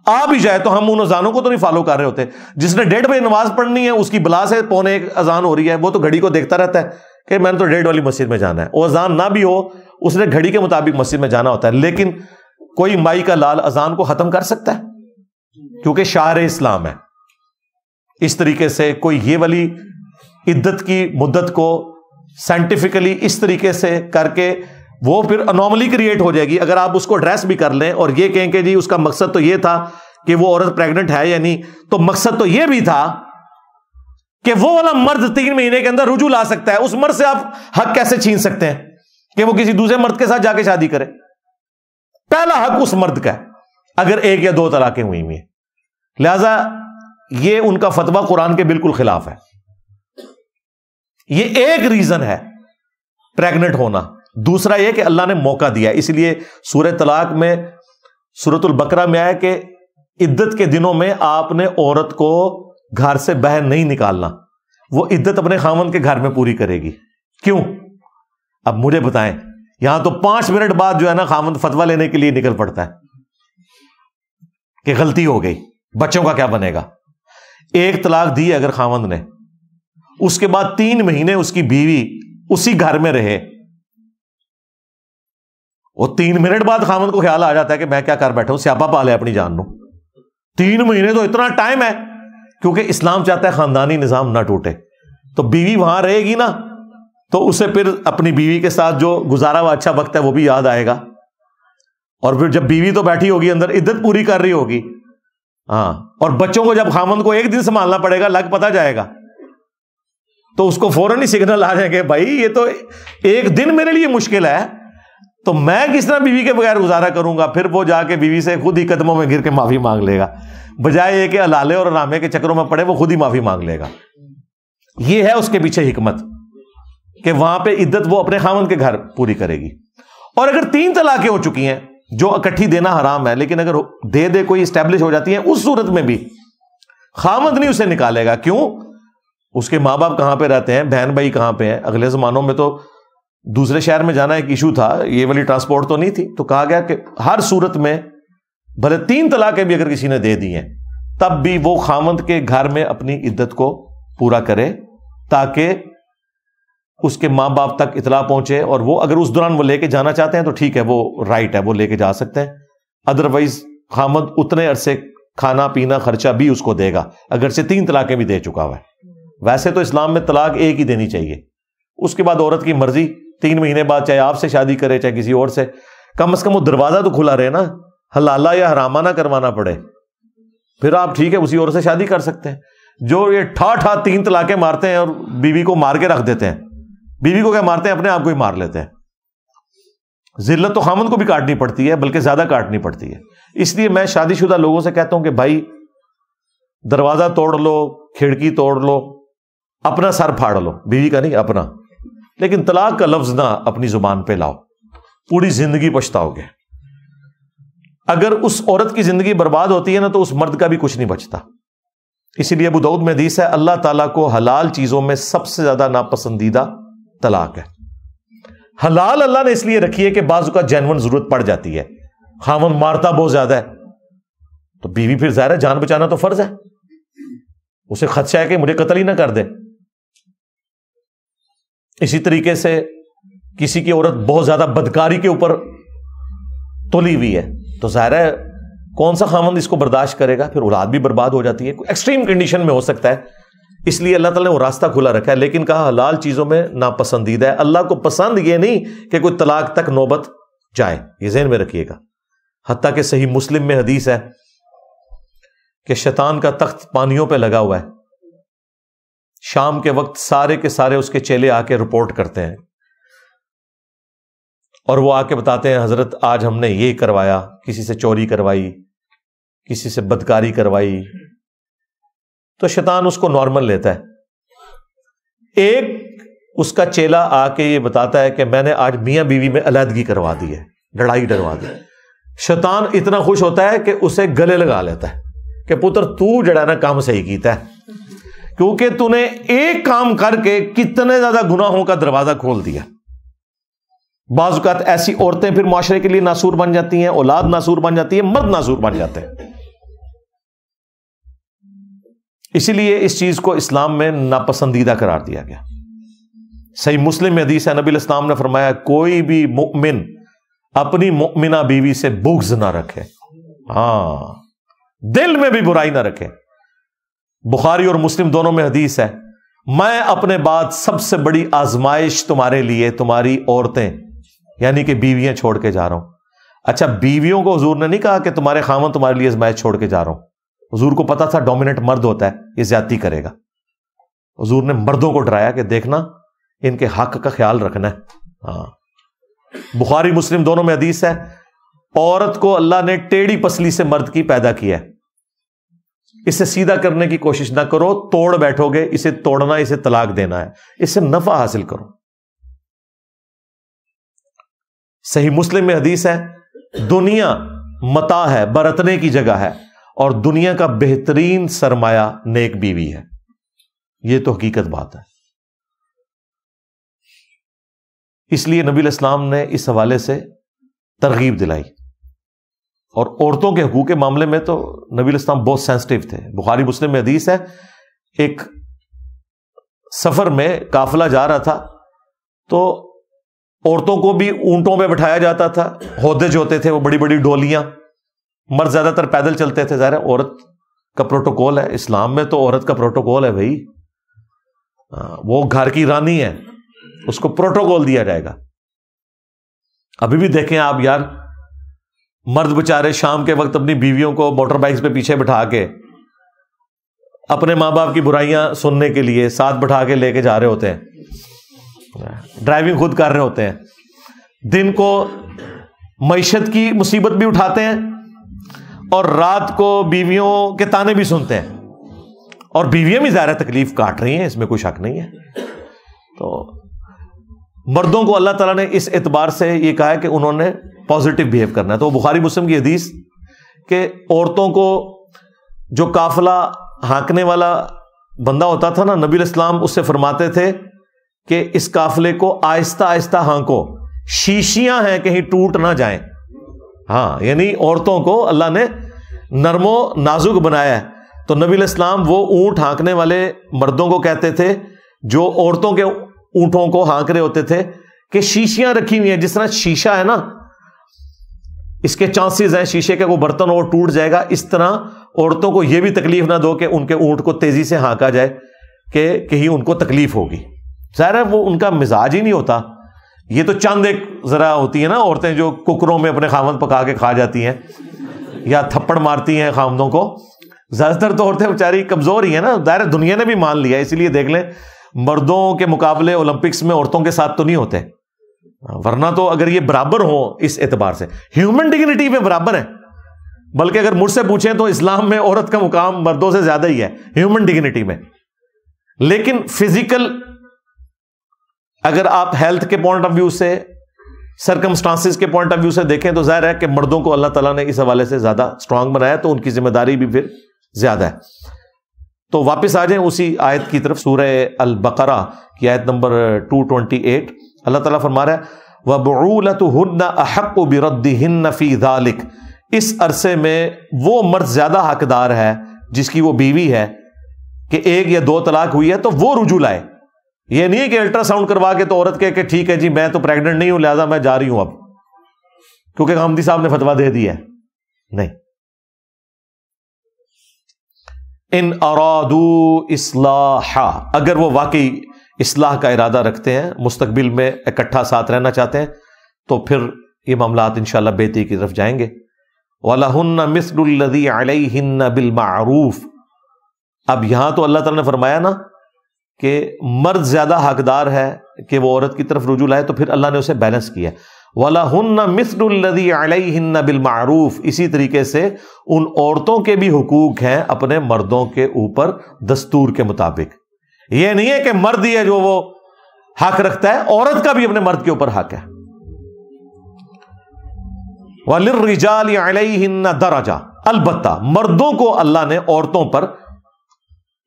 आ भी जाए तो हम उन अजानों को तो नहीं फॉलो कर रहे होते जिसने डेढ़ बजे नमाज पढ़नी है उसकी बला से पौने एक अजान हो रही है वो तो घड़ी को देखता रहता है कि मैंने तो डेढ़ वाली मस्जिद में जाना है वो अजान ना भी हो उसने घड़ी के मुताबिक मस्जिद में जाना होता है लेकिन कोई माई का लाल अजान को खत्म कर सकता है क्योंकि शार इस्लाम है इस तरीके से कोई ये वाली इद्दत की मुद्दत को साइंटिफिकली इस तरीके से करके वो फिर अनोमली क्रिएट हो जाएगी अगर आप उसको एड्रेस भी कर लें और ये कहें कि जी उसका मकसद तो ये था कि वो औरत प्रेग्नेंट है या नहीं तो मकसद तो ये भी था कि वो वाला मर्द तीन महीने के अंदर रुजू ला सकता है उस मर्द से आप हक कैसे छीन सकते हैं कि वो किसी दूसरे मर्द के साथ जाके शादी करे पहला हक उस मर्द का है अगर एक या दो तलाकें हुई हुई लिहाजा ये उनका फतवा कुरान के बिल्कुल खिलाफ है ये एक रीजन है प्रेग्नेंट होना दूसरा यह कि अल्लाह ने मौका दिया इसलिए सूर्य तलाक में सूरतुल बकरा में आया कि इद्दत के दिनों में आपने औरत को घर से बाहर नहीं निकालना वो इद्दत अपने खामन के घर में पूरी करेगी क्यों अब मुझे बताएं यहां तो पांच मिनट बाद जो है ना खामन फतवा लेने के लिए निकल पड़ता है कि गलती हो गई बच्चों का क्या बनेगा एक तलाक दी अगर खामंद ने उसके बाद तीन महीने उसकी बीवी उसी घर में रहे वो तीन मिनट बाद खामन को ख्याल आ जाता है कि मैं क्या कर बैठा हूं स्यापा पा ले अपनी जान को तीन महीने तो इतना टाइम है क्योंकि इस्लाम चाहता है खानदानी निज़ाम ना टूटे तो बीवी वहां रहेगी ना तो उसे फिर अपनी बीवी के साथ जो गुजारा हुआ अच्छा वक्त है वो भी याद आएगा और फिर जब बीवी तो बैठी होगी अंदर इद्दत पूरी कर रही होगी हाँ और बच्चों को जब खामन को एक दिन संभालना पड़ेगा लग पता जाएगा तो उसको फौरन ही सिग्नल आ जाएंगे भाई ये तो एक दिन मेरे लिए मुश्किल है तो मैं किस तरह बीवी के बगैर गुजारा करूंगा फिर वो जाके बीवी से खुद ही कदमों में गिर के माफी मांग लेगा बजाय ये कि अलाले और अनामे के चक्रों में पड़े वो खुद ही माफी मांग लेगा ये है उसके पीछे हिकमत कि वहां पे इद्दत वो अपने खामन के घर पूरी करेगी और अगर तीन तलाकें हो चुकी हैं जो इकट्ठी देना हराम है लेकिन अगर दे दे कोई स्टैब्लिश हो जाती है उस सूरत में भी खामद नहीं उसे निकालेगा क्यों उसके माँ बाप कहां पे रहते हैं बहन भाई कहां पे हैं अगले जमानों में तो दूसरे शहर में जाना एक इशू था ये वाली ट्रांसपोर्ट तो नहीं थी तो कहा गया कि हर सूरत में भले तीन तलाके भी अगर किसी ने दे दी हैं तब भी वो खामंद के घर में अपनी इद्दत को पूरा करे ताकि उसके मां बाप तक इतला पहुंचे और वो अगर उस दौरान वो लेके जाना चाहते हैं तो ठीक है वो राइट है वो लेके जा सकते हैं अदरवाइज खामद उतने अरसे खाना पीना खर्चा भी उसको देगा अगर से तीन तलाकें भी दे चुका हुआ वैसे तो इस्लाम में तलाक एक ही देनी चाहिए उसके बाद औरत की मर्जी तीन महीने बाद चाहे आपसे शादी करे चाहे किसी और से कम अज कम वो दरवाजा तो खुला रहे ना हलाला या हरामा ना करवाना पड़े फिर आप ठीक है उसी और से शादी कर सकते हैं जो ये ठा ठा तीन तलाके मारते हैं और बीवी को मार के रख देते हैं बीवी को क्या मारते हैं अपने आप को ही मार लेते हैं जिल्लत तो खामन को भी काटनी पड़ती है बल्कि ज्यादा काटनी पड़ती है इसलिए मैं शादीशुदा लोगों से कहता हूं कि भाई दरवाजा तोड़ लो खिड़की तोड़ लो अपना सर फाड़ लो बीवी का नहीं अपना लेकिन तलाक का लफ्ज ना अपनी जुबान पे लाओ पूरी जिंदगी पछताओगे अगर उस औरत की जिंदगी बर्बाद होती है ना तो उस मर्द का भी कुछ नहीं बचता इसीलिए अबू दाऊद में हदीस है अल्लाह ताला को हलाल चीजों में सबसे ज्यादा नापसंदीदा तलाक है हलाल अल्लाह ने इसलिए रखी है कि बाजू का जैनवन जरूरत पड़ जाती है खामन मारता बहुत ज्यादा है तो बीवी फिर जाहिर है जान बचाना तो फर्ज है उसे खदशा है कि मुझे कतल ही ना कर दे इसी तरीके से किसी की औरत बहुत ज्यादा बदकारी के ऊपर तुली हुई है तो जाहिर है कौन सा खामंद इसको बर्दाश्त करेगा फिर औलाद भी बर्बाद हो जाती है एक्सट्रीम कंडीशन में हो सकता है इसलिए अल्लाह ताला ने वो रास्ता खुला रखा है लेकिन कहा हलाल चीज़ों में नापसंदीदा है अल्लाह को पसंद ये नहीं कि कोई तलाक तक नौबत जाए ये जहन में रखिएगा हती कि सही मुस्लिम में हदीस है कि शैतान का तख्त पानियों पर लगा हुआ है शाम के वक्त सारे के सारे उसके चेले आके रिपोर्ट करते हैं और वो आके बताते हैं हजरत आज हमने ये करवाया किसी से चोरी करवाई किसी से बदकारी करवाई तो शैतान उसको नॉर्मल लेता है एक उसका चेला आके ये बताता है कि मैंने आज मियाँ बीवी में अलहदगी करवा दी है लड़ाई डरवा दी शैतान इतना खुश होता है कि उसे गले लगा लेता है कि पुत्र तू जड़ा ना काम सही कीता है क्योंकि तूने एक काम करके कितने ज्यादा गुनाहों का दरवाजा खोल दिया बाजुकात ऐसी औरतें फिर माशरे के लिए नासूर बन जाती हैं औलाद नासूर बन जाती है मर्द नासूर बन जाते हैं इसीलिए इस चीज को इस्लाम में नापसंदीदा करार दिया गया सही मुस्लिम हदीस है नबी इस्लाम ने फरमाया कोई भी मुमिन अपनी मुमिना बीवी से बुग्ज ना रखे हाँ दिल में भी बुराई ना रखे बुखारी और मुस्लिम दोनों में हदीस है मैं अपने बाद सबसे बड़ी आजमाइश तुम्हारे लिए तुम्हारी औरतें यानी कि बीवियां छोड़ के जा रहा हूं अच्छा बीवियों को हजूर ने नहीं कहा कि तुम्हारे खामन तुम्हारे लिए आजमाइश छोड़ के जा रहा हूं हजूर को पता था डोमिनेट मर्द होता है ये ज्यादा करेगा हजूर ने मर्दों को डराया कि देखना इनके हक का ख्याल रखना है हाँ बुखारी मुस्लिम दोनों में हदीस है औरत को अल्लाह ने टेढ़ी पसली से मर्द की पैदा किया है इसे सीधा करने की कोशिश ना करो तोड़ बैठोगे इसे तोड़ना इसे तलाक देना है इससे नफा हासिल करो सही मुस्लिम में हदीस है दुनिया मता है बरतने की जगह है और दुनिया का बेहतरीन सरमाया नेक बीवी है यह तो हकीकत बात है इसलिए नबी इस्लाम ने इस हवाले से तरगीब दिलाई और औरतों के हकूक के मामले में तो नबील इस्लाम बहुत सेंसिटिव थे बुखारी मुस्लिम में हदीस है एक सफर में काफिला जा रहा था तो औरतों को भी ऊंटों पे बैठाया जाता था होदे जो होते थे वो बड़ी बड़ी डोलियां मर्द ज्यादातर पैदल चलते थे ज़ाहिर औरत का प्रोटोकॉल है इस्लाम में तो औरत का प्रोटोकॉल है भाई वो घर की रानी है उसको प्रोटोकॉल दिया जाएगा अभी भी देखें आप यार मर्द बेचारे शाम के वक्त अपनी बीवियों को मोटर बाइक्स पे पीछे बैठा के अपने माँ बाप की बुराइयां सुनने के लिए साथ बैठा के लेके जा रहे होते हैं ड्राइविंग खुद कर रहे होते हैं दिन को मीशत की मुसीबत भी उठाते हैं और रात को बीवियों के ताने भी सुनते हैं और बीवियां भी ज़्यादा तकलीफ काट रही हैं इसमें कोई शक नहीं है तो मर्दों को अल्लाह तला ने इस एतबार से ये कहा कि उन्होंने पॉजिटिव बिहेव करना है तो बुखारी मुस्लिम की हदीस के औरतों को जो काफिला हाँकने वाला बंदा होता था ना नबी इस्लाम उससे फरमाते थे कि इस काफिले को आहिस्ता आहिस्ता हाँको शीशियां हैं कहीं टूट ना जाए हाँ यानी औरतों को अल्लाह ने नरमो नाजुक बनाया है तो नबी इस्लाम वो ऊंट हाँकने वाले मर्दों को कहते थे जो औरतों के ऊँटों को हाँक रहे होते थे कि शीशियां रखी हुई हैं जिस तरह शीशा है ना इसके चांसेस हैं शीशे का वो बर्तन और टूट जाएगा इस तरह औरतों को यह भी तकलीफ ना दो कि उनके ऊँट को तेज़ी से हाँका जाए कि कहीं उनको तकलीफ होगी ज़ाहिर है वो उनका मिजाज ही नहीं होता ये तो चंद एक ज़रा होती है ना औरतें जो कुकरों में अपने खामद पका के खा जाती हैं या थप्पड़ मारती हैं खामदों को ज़्यादातर तो औरतें बेचारी कमज़ोर ही है ना दायर दुनिया ने भी मान लिया इसलिए देख लें मर्दों के मुकाबले ओलंपिक्स में औरतों के साथ तो नहीं होते वरना तो अगर ये बराबर हो इस एतबार से ह्यूमन डिग्निटी में बराबर है बल्कि अगर मुझसे पूछें तो इस्लाम में औरत का मुकाम मर्दों से ज्यादा ही है ह्यूमन डिग्निटी में लेकिन फिजिकल अगर आप हेल्थ के पॉइंट ऑफ व्यू से सरकमस्टांसिस के पॉइंट ऑफ व्यू से देखें तो जाहिर है कि मर्दों को अल्लाह तला ने इस हवाले से ज्यादा स्ट्रांग बनाया तो उनकी जिम्मेदारी भी फिर ज्यादा है तो वापस आ जाए उसी आयत की तरफ सूर्य अल बकरा की आयत नंबर टू ट्वेंटी एट अल्लाह ताला फरमा रहा है वह बूलत अहक बिरद्दिन फी दालिक इस अरसे में वो मर्द ज्यादा हकदार है जिसकी वो बीवी है कि एक या दो तलाक हुई है तो वो रुझू लाए ये नहीं कि अल्ट्रासाउंड करवा के तो औरत के ठीक है जी मैं तो प्रेग्नेंट नहीं हूं लिहाजा मैं जा रही हूं अब क्योंकि गामदी साहब ने फतवा दे दिया है नहीं इन अरादू इसलाहा अगर वो वाकई इसलाह का इरादा रखते हैं मुस्तबिल में इकट्ठा साथ रहना चाहते हैं तो फिर ये मामला इन बेहती की तरफ जाएंगे वलाहन्न मिसलदी अलहिन्न बिल मारूफ अब यहां तो अल्लाह तला ने फरमाया ना कि मर्द ज्यादा हकदार है कि वह औरत की तरफ रुझू लाए तो फिर अल्लाह ने उसे बैलेंस किया वलाहन्न मिसलदी अलहिन्न बिल मारूफ इसी तरीके से उन औरतों के भी हकूक हैं अपने मर्दों के ऊपर दस्तूर के मुताबिक यह नहीं है कि मर्द ही है जो वो हक रखता है औरत का भी अपने मर्द के ऊपर हक है वालिजाल दराजा अलबत्ता मर्दों को अल्लाह ने औरतों पर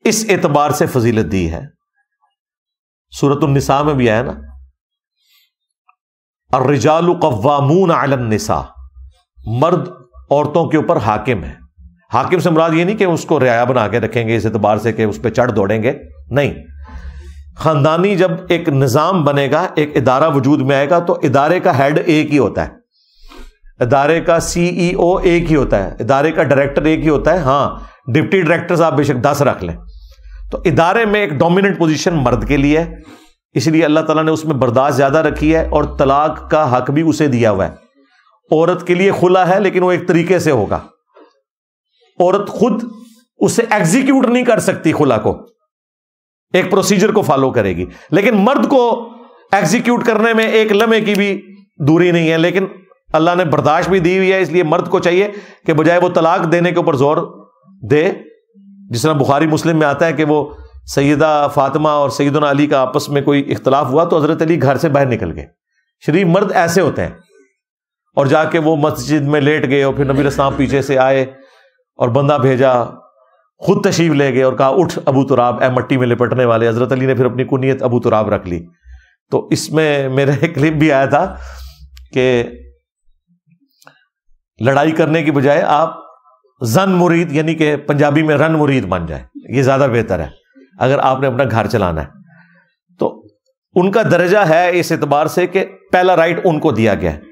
इस एतबार से फजीलत दी है सूरत निसा में भी आया ना और रिजाल कवामून आलम निसा मर्द औरतों के ऊपर हाकिम है हाकिम से मुराद ये नहीं कि उसको रियाया बना के रखेंगे इस एतबार से कि उस पर चढ़ दौड़ेंगे नहीं खानदानी जब एक निज़ाम बनेगा एक इदारा वजूद में आएगा तो इदारे का हेड एक ही होता है इदारे का सीईओ e एक ही होता है इदारे का डायरेक्टर एक ही होता है हाँ डिप्टी डायरेक्टर आप बेशक दस रख लें तो इदारे में एक डोमिनेंट पोजिशन मर्द के लिए इसलिए अल्लाह तला ने उसमें बर्दाश्त ज़्यादा रखी है और तलाक का हक भी उसे दिया हुआ है औरत के लिए खुला है लेकिन वो एक तरीके से होगा औरत खुद उसे एग्जीक्यूट नहीं कर सकती खुला को एक प्रोसीजर को फॉलो करेगी लेकिन मर्द को एग्जीक्यूट करने में एक लम्हे की भी दूरी नहीं है लेकिन अल्लाह ने बर्दाश्त भी दी हुई है इसलिए मर्द को चाहिए कि बजाय वो तलाक देने के ऊपर जोर दे जिस तरह बुखारी मुस्लिम में आता है कि वो सैदा फातिमा और सैदन अली का आपस में कोई इख्तलाफ हुआ तो हज़रत अली घर से बाहर निकल गए शरीफ मर्द ऐसे होते हैं और जाके वो मस्जिद में लेट गए और फिर नबी रस्म पीछे से आए और बंदा भेजा खुद तशीफ ले गए और कहा उठ अबू तुराब ए मट्टी में लिपटने वाले हजरत अली ने फिर अपनी कुनीत अबू तुराब रख ली तो इसमें मेरा एक क्लिप भी आया था कि लड़ाई करने की बजाय आप जन मुरीद यानी कि पंजाबी में रन मुरीद बन जाए ये ज़्यादा बेहतर है अगर आपने अपना घर चलाना है तो उनका दर्जा है इस एतबार से कि पहला राइट उनको दिया गया है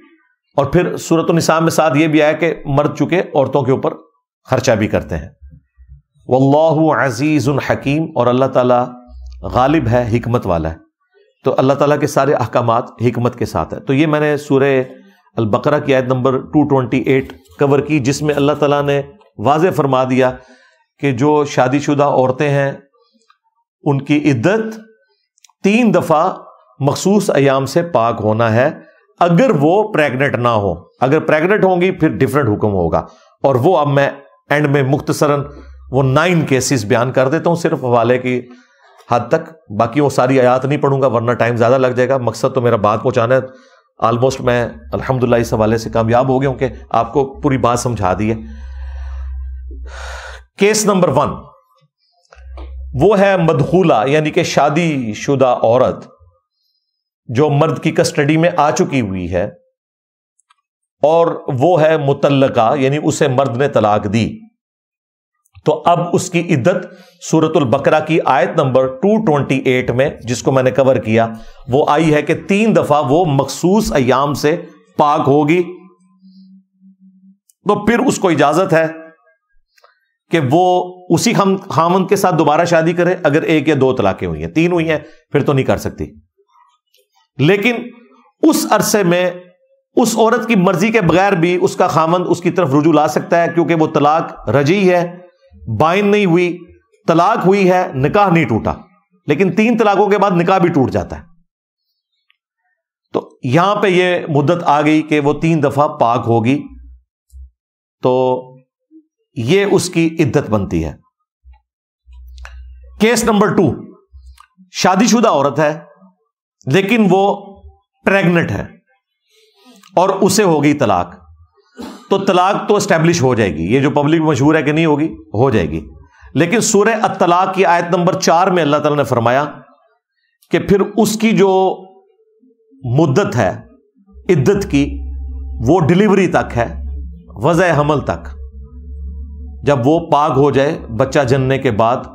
और फिर सूरत निसाम में साथ ये भी आया कि मर चुके औरतों के ऊपर खर्चा भी करते हैं वल्लाह अजीज़ हकीम और अल्लाह ताला गालिब है हमत वाला है तो अल्लाह ताला के सारे अहकाम हमत के साथ है तो ये मैंने सूर्य अलबकरा की आयत नंबर 228 कवर की जिसमें अल्लाह ताला ने वाज फरमा दिया कि जो शादी शुदा औरतें हैं उनकी इद्दत तीन दफ़ा मखसूस अयाम से पाक होना है अगर वो प्रेग्नेंट ना हो अगर प्रेग्नेंट होंगी फिर डिफरेंट हुक्म होगा और वो अब मैं एंड में मुख्तसरन वो नाइन केसेस बयान कर देता हूं सिर्फ हवाले की हद तक बाकी वो सारी आयात नहीं पढ़ूंगा वरना टाइम ज़्यादा लग जाएगा मकसद तो मेरा बात पहुंचाना है ऑलमोस्ट मैं अलहमदुल्ला इस हवाले से कामयाब हो गया हूँ कि आपको पूरी बात समझा दी है केस नंबर वन वो है मदहूला यानी कि शादी शुदा औरत जो मर्द की कस्टडी में आ चुकी हुई है और वो है मुतलका यानी उसे मर्द ने तलाक दी तो अब उसकी इद्दत सूरतुल बकरा की आयत नंबर 228 में जिसको मैंने कवर किया वो आई है कि तीन दफा वो मखसूस अयाम से पाक होगी तो फिर उसको इजाजत है कि वो उसी हम हामन के साथ दोबारा शादी करे अगर एक या दो तलाकें हुई हैं तीन हुई हैं फिर तो नहीं कर सकती लेकिन उस अरसे में उस औरत की मर्जी के बगैर भी उसका खामंद उसकी तरफ रुजू ला सकता है क्योंकि वो तलाक रजी है बाइन नहीं हुई तलाक हुई है निकाह नहीं टूटा लेकिन तीन तलाकों के बाद निकाह भी टूट जाता है तो यहां पे ये मुद्दत आ गई कि वो तीन दफा पाक होगी तो ये उसकी इद्दत बनती है केस नंबर टू शादीशुदा औरत है लेकिन वो प्रेग्नेंट है और उसे होगी तलाक तो तलाक तो स्टैब्लिश हो जाएगी ये जो पब्लिक मशहूर है कि नहीं होगी हो जाएगी लेकिन सूर्य अतलाक की आयत नंबर चार में अल्लाह तला ने फरमाया कि फिर उसकी जो मुद्दत है इद्दत की वो डिलीवरी तक है वज़ हमल तक जब वो पाग हो जाए बच्चा जनने के बाद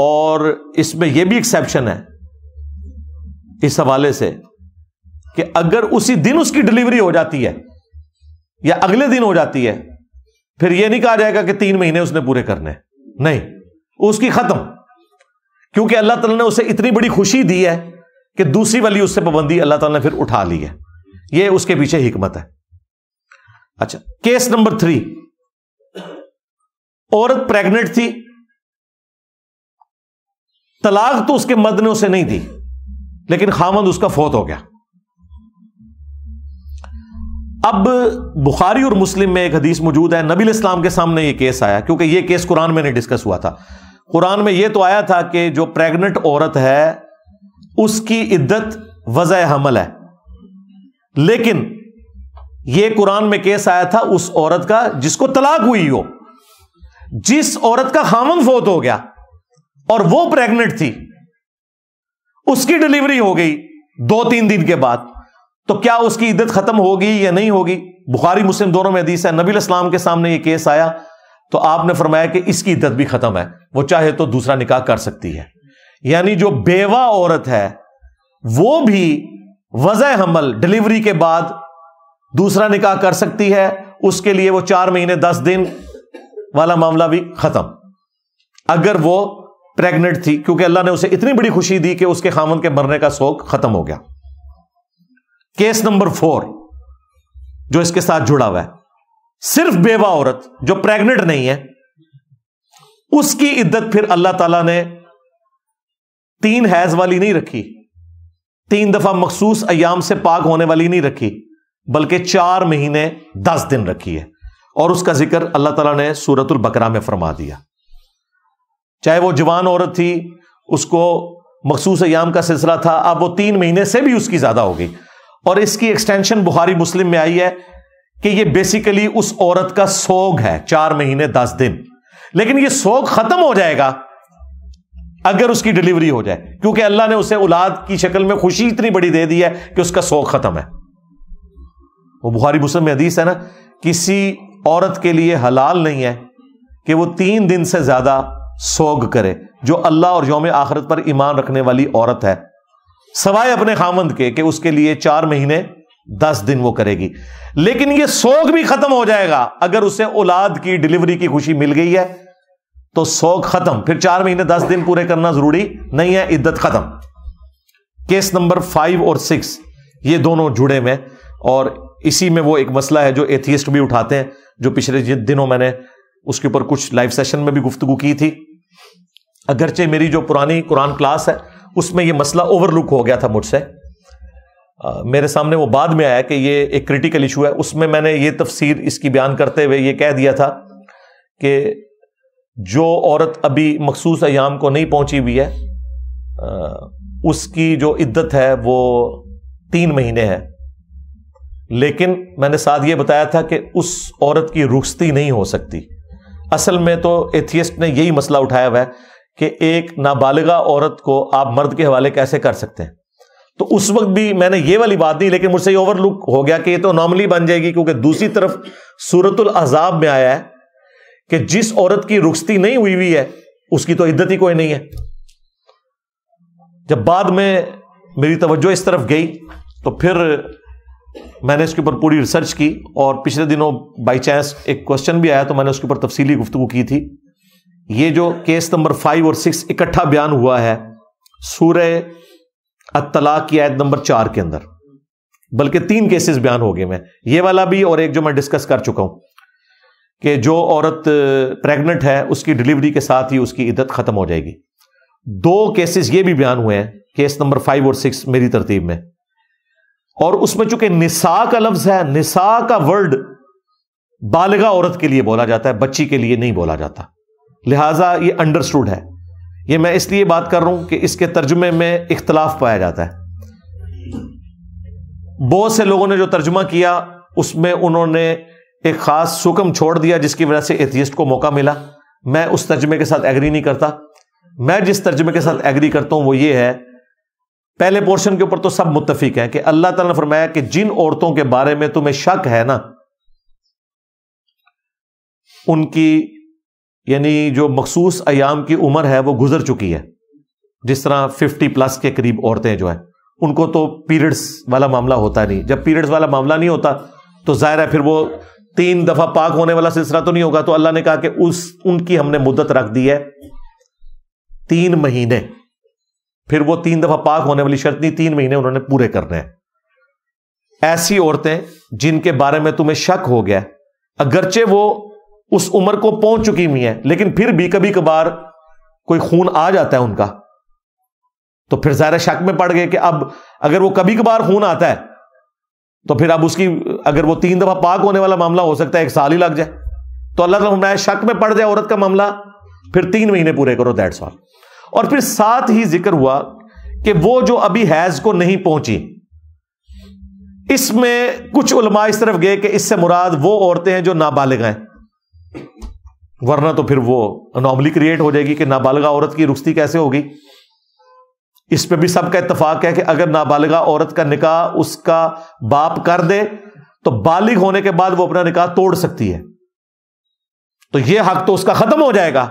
और इसमें यह भी एक्सेप्शन है इस हवाले से कि अगर उसी दिन उसकी डिलीवरी हो जाती है या अगले दिन हो जाती है फिर यह नहीं कहा जाएगा कि तीन महीने उसने पूरे करने नहीं उसकी खत्म क्योंकि अल्लाह तला ने उसे इतनी बड़ी खुशी दी है कि दूसरी वाली उससे पाबंदी अल्लाह तला ने फिर उठा ली है यह उसके पीछे हिकमत है अच्छा केस नंबर थ्री औरत प्रेग्नेंट थी तलाक तो उसके मर्द ने उसे नहीं दी लेकिन खामद उसका फोत हो गया अब बुखारी और मुस्लिम में एक हदीस मौजूद है नबी इस्लाम के सामने ये केस आया क्योंकि ये केस कुरान में नहीं डिस्कस हुआ था कुरान में यह तो आया था कि जो प्रेग्नेंट औरत है उसकी इद्दत वजह हमल है लेकिन ये कुरान में केस आया था उस औरत का जिसको तलाक हुई हो जिस औरत का खामन फोत हो गया और वो प्रेग्नेंट थी उसकी डिलीवरी हो गई दो तीन दिन के बाद तो क्या उसकी इद्दत खत्म होगी या नहीं होगी बुखारी मुस्लिम दोनों में हदीस है नबी इस्लाम के सामने ये केस आया तो आपने फरमाया कि इसकी इद्दत भी खत्म है वो चाहे तो दूसरा निकाह कर सकती है यानी जो बेवा औरत है वो भी वजह हमल डिलीवरी के बाद दूसरा निकाह कर सकती है उसके लिए वो चार महीने दस दिन वाला मामला भी खत्म अगर वो प्रेग्नेंट थी क्योंकि अल्लाह ने उसे इतनी बड़ी खुशी दी कि उसके खामन के मरने का शोक खत्म हो गया केस नंबर फोर जो इसके साथ जुड़ा हुआ है सिर्फ बेवा औरत जो प्रेग्नेंट नहीं है उसकी इद्दत फिर अल्लाह ताला ने तीन हैज वाली नहीं रखी तीन दफा मखसूस अयाम से पाक होने वाली नहीं रखी बल्कि चार महीने दस दिन रखी है और उसका जिक्र अल्लाह ताला ने सूरतुल बकरा में फरमा दिया चाहे वो जवान औरत थी उसको मखसूस अयाम का सिलसिला था अब वो तीन महीने से भी उसकी ज्यादा हो गई और इसकी एक्सटेंशन बुहारी मुस्लिम में आई है कि ये बेसिकली उस औरत का सोग है चार महीने दस दिन लेकिन ये सोग खत्म हो जाएगा अगर उसकी डिलीवरी हो जाए क्योंकि अल्लाह ने उसे औलाद की शक्ल में खुशी इतनी बड़ी दे दी है कि उसका सोग खत्म है वो बुहारी मुस्लिम में हदीस है ना किसी औरत के लिए हलाल नहीं है कि वो तीन दिन से ज्यादा सोग करे जो अल्लाह और योम आखरत पर ईमान रखने वाली औरत है सवाए अपने खामंद के कि उसके लिए चार महीने दस दिन वो करेगी लेकिन ये सोग भी खत्म हो जाएगा अगर उसे औलाद की डिलीवरी की खुशी मिल गई है तो सोग खत्म फिर चार महीने दस दिन पूरे करना जरूरी नहीं है इद्दत खत्म केस नंबर फाइव और सिक्स ये दोनों जुड़े में और इसी में वो एक मसला है जो एथियस्ट भी उठाते हैं जो पिछले दिनों मैंने उसके ऊपर कुछ लाइव सेशन में भी गुफ्तगु की थी अगरचे मेरी जो पुरानी कुरान क्लास है उसमें यह मसला ओवरलुक हो गया था मुझसे मेरे सामने वो बाद में आया कि ये एक क्रिटिकल इशू है उसमें मैंने ये तफसीर इसकी बयान करते हुए ये कह दिया था कि जो औरत अभी मखसूस अयाम को नहीं पहुंची हुई है उसकी जो इद्दत है वो तीन महीने है लेकिन मैंने साथ ये बताया था कि उस औरत की रुखती नहीं हो सकती असल में तो एथियस्ट ने यही मसला उठाया हुआ है कि एक नाबालिगा औरत को आप मर्द के हवाले कैसे कर सकते हैं तो उस वक्त भी मैंने ये वाली बात दी लेकिन मुझसे ओवर लुक हो गया कि ये तो नॉर्मली बन जाएगी क्योंकि दूसरी तरफ सूरतुल अजाब में आया है कि जिस औरत की रुखती नहीं हुई हुई है उसकी तो इद्दत ही कोई नहीं है जब बाद में मेरी तवज्जो इस तरफ गई तो फिर मैंने इसके ऊपर पूरी रिसर्च की और पिछले दिनों बाई चांस एक क्वेश्चन भी आया तो मैंने उसके ऊपर तफसीली गुफ्तु की थी ये जो केस नंबर फाइव और सिक्स इकट्ठा बयान हुआ है सूर्य अतलाक की आयत नंबर चार के अंदर बल्कि तीन केसेस बयान हो गए मैं ये वाला भी और एक जो मैं डिस्कस कर चुका हूं कि जो औरत प्रेग्नेंट है उसकी डिलीवरी के साथ ही उसकी इद्दत खत्म हो जाएगी दो केसेस ये भी बयान हुए हैं केस नंबर फाइव और सिक्स मेरी तरतीब में और उसमें चूंकि निसा का लफ्ज है निसा का वर्ड बालगा औरत के लिए बोला जाता है बच्ची के लिए नहीं बोला जाता लिहाजा ये अंडरस्टूड है ये मैं इसलिए बात कर रहा हूं कि इसके तर्जुमे में इख्तलाफ पाया जाता है बहुत से लोगों ने जो तर्जुमा किया उसमें उन्होंने एक खास सुकम छोड़ दिया जिसकी वजह से एथियस्ट को मौका मिला मैं उस तर्जुमे के साथ एग्री नहीं करता मैं जिस तर्जुमे के साथ एग्री करता हूं वो ये है पहले पोर्शन के ऊपर तो सब मुतफिक है कि अल्लाह तला ने फरमाया कि जिन औरतों के बारे में तुम्हें शक है ना उनकी यानी जो मखसूस अयाम की उम्र है वो गुजर चुकी है जिस तरह फिफ्टी प्लस के करीब औरतें जो है उनको तो पीरियड्स वाला मामला होता नहीं जब पीरियड्स वाला मामला नहीं होता तो जाहिर है फिर वो तीन दफा पाक होने वाला सिलसिला तो नहीं होगा तो अल्लाह ने कहा कि उस उनकी हमने मुद्दत रख दी है तीन महीने फिर वो तीन दफा पाक होने वाली शर्त नहीं तीन महीने उन्होंने पूरे करने हैं ऐसी औरतें जिनके बारे में तुम्हें शक हो गया अगरचे वो उस उम्र को पहुंच चुकी हुई है लेकिन फिर भी कभी कभार कोई खून आ जाता है उनका तो फिर ज़ाहिर शक में पड़ गए कि अब अगर वो कभी कभार खून आता है तो फिर अब उसकी अगर वो तीन दफा पाक होने वाला मामला हो सकता है एक साल ही लग जाए तो अल्लाह तला शक में पड़ जाए औरत का मामला फिर तीन महीने पूरे करो दैट सॉल और फिर साथ ही जिक्र हुआ कि वो जो अभी हैज को नहीं पहुंची इसमें कुछ उलमा इस तरफ गए कि इससे मुराद वो औरतें हैं जो नाबालिग हैं वरना तो फिर वो नॉर्मली क्रिएट हो जाएगी कि नाबालिगा औरत की रुस्ती कैसे होगी इस पे भी सबका इतफाक है कि अगर नाबालिगा औरत का निकाह उसका बाप कर दे तो बालिग होने के बाद वो अपना निकाह तोड़ सकती है तो ये हक तो उसका खत्म हो जाएगा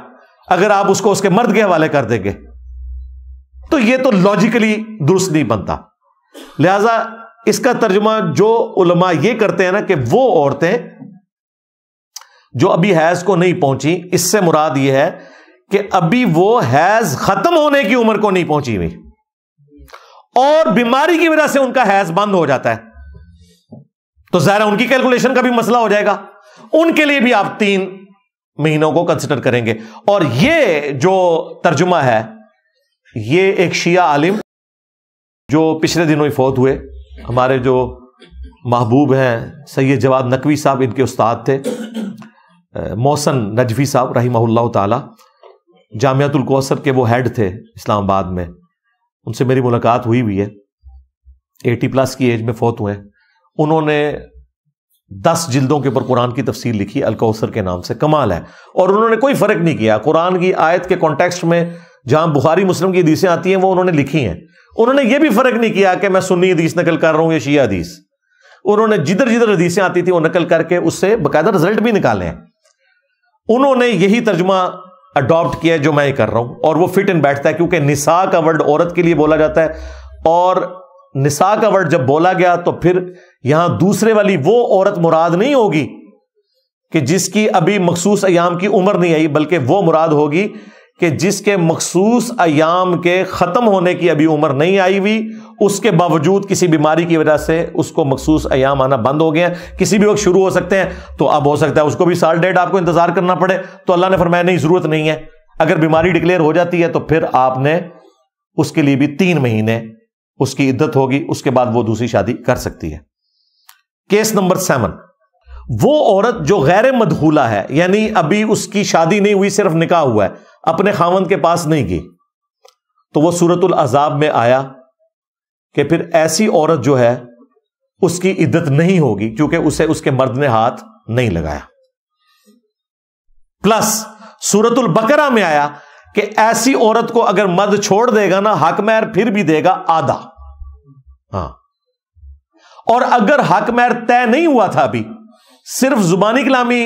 अगर आप उसको उसके मर्द के हवाले कर देंगे तो ये तो लॉजिकली दुरुस्त नहीं बनता लिहाजा इसका तर्जुमा जो उलमा ये करते हैं ना कि वो औरतें जो अभी हैज को नहीं पहुंची इससे मुराद यह है कि अभी वो हैज खत्म होने की उम्र को नहीं पहुंची हुई और बीमारी की वजह से उनका हैज बंद हो जाता है तो जरा उनकी कैलकुलेशन का भी मसला हो जाएगा उनके लिए भी आप तीन महीनों को कंसिडर करेंगे और ये जो तर्जुमा है ये एक शिया आलिम जो पिछले दिनों ही फौत हुए हमारे जो महबूब हैं सैयद जवाब नकवी साहब इनके उस्ताद थे मौसन नजवी साहब रही ताला कोसर के वो हेड थे इस्लामाबाद में उनसे मेरी मुलाकात हुई हुई है एटी प्लस की एज में फौत हुए उन्होंने दस जिल्दों के ऊपर कुरान की तफसीर लिखी अलकौसर के नाम से कमाल है और उन्होंने कोई फ़र्क नहीं किया कुरान की आयत के कॉन्टेक्स्ट में जहां बुखारी मुस्लिम की हदीसें आती हैं वो उन्होंने लिखी हैं उन्होंने ये भी फ़र्क नहीं किया कि मैं सुन्नी हदीस नकल कर रहा हूँ या शी हदीस उन्होंने जिधर जिधर हदीसें आती थी वो नकल करके उससे बाकायदा रिजल्ट भी निकाले हैं उन्होंने यही तर्जमा अडॉप्ट किया है जो मैं कर रहा हूं और वो फिट इन बैठता है क्योंकि निशा का वर्ड औरत के लिए बोला जाता है और निशा का वर्ड जब बोला गया तो फिर यहां दूसरे वाली वो औरत मुराद नहीं होगी कि जिसकी अभी मखसूस अयाम की उम्र नहीं आई बल्कि वो मुराद होगी कि जिसके मखसूस अयाम के ख़त्म होने की अभी उम्र नहीं आई हुई उसके बावजूद किसी बीमारी की वजह से उसको मखसूस अयाम आना बंद हो गया किसी भी वक्त शुरू हो सकते हैं तो अब हो सकता है उसको भी साल डेट आपको इंतज़ार करना पड़े तो अल्लाह ने फरमाया नहीं ज़रूरत नहीं है अगर बीमारी डिक्लेयर हो जाती है तो फिर आपने उसके लिए भी तीन महीने उसकी इद्दत होगी उसके बाद वो दूसरी शादी कर सकती है केस नंबर सेवन वो औरत जो गैर मदहूला है यानी अभी उसकी शादी नहीं हुई सिर्फ निकाह हुआ है अपने खावन के पास नहीं की तो वह सूरतुल अजाब में आया कि फिर ऐसी औरत जो है उसकी इद्दत नहीं होगी क्योंकि उसे उसके मर्द ने हाथ नहीं लगाया प्लस सूरतुल बकरा में आया कि ऐसी औरत को अगर मर्द छोड़ देगा ना हक मैर फिर भी देगा आधा हाँ और अगर हक मैर तय नहीं हुआ था अभी सिर्फ जुबानी कलामी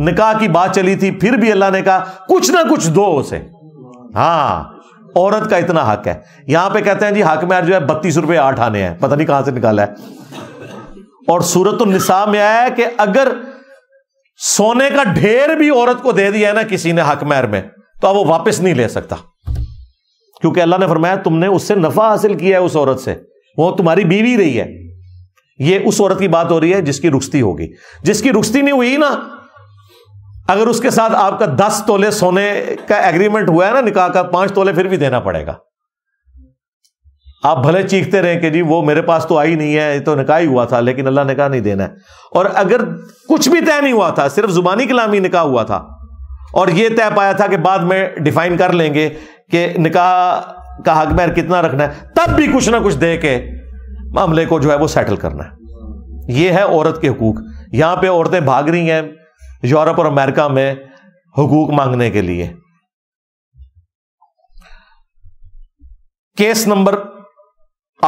निकाह की बात चली थी फिर भी अल्लाह ने कहा कुछ ना कुछ दो उसे हाँ औरत का इतना हक है यहां पे कहते हैं जी हक में जो है बत्तीस रुपए आठ आने हैं पता नहीं कहां से निकाला है और सूरत में आया है कि अगर सोने का ढेर भी औरत को दे दिया है ना किसी ने हक मैर में तो अब वो वापस नहीं ले सकता क्योंकि अल्लाह ने फरमाया तुमने उससे नफा हासिल किया है उस औरत से वो तुम्हारी बीवी रही है ये उस औरत की बात हो रही है जिसकी रुखती होगी जिसकी रुखती नहीं हुई ना अगर उसके साथ आपका दस तोले सोने का एग्रीमेंट हुआ है ना निकाह का पांच तोले फिर भी देना पड़ेगा आप भले चीखते रहे कि जी वो मेरे पास तो आई नहीं है ये तो निकाह ही हुआ था लेकिन अल्लाह ने कहा नहीं देना है और अगर कुछ भी तय नहीं हुआ था सिर्फ जुबानी कलामी निकाह हुआ था और ये तय पाया था कि बाद में डिफाइन कर लेंगे कि निकाह का हक मैर कितना रखना है तब भी कुछ ना कुछ दे के मामले को जो है वो सेटल करना है ये है औरत के हकूक यहां पे औरतें भाग रही हैं यूरोप और अमेरिका में हुकूक मांगने के लिए केस नंबर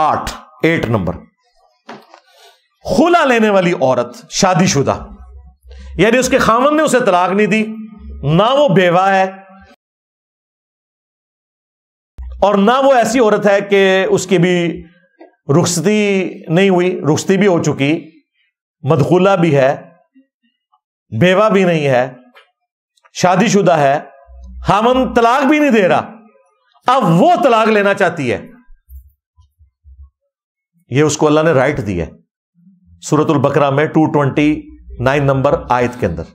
आठ एट नंबर खुला लेने वाली औरत शादीशुदा यानी उसके खामन ने उसे तलाक नहीं दी ना वो बेवा है और ना वो ऐसी औरत है कि उसकी भी रुखसती नहीं हुई रुखसती भी हो चुकी मदखुला भी है बेवा भी नहीं है शादीशुदा है हामन तलाक भी नहीं दे रहा अब वो तलाक लेना चाहती है ये उसको अल्लाह ने राइट दिया है सूरतुल बकरा में 229 नंबर आयत के अंदर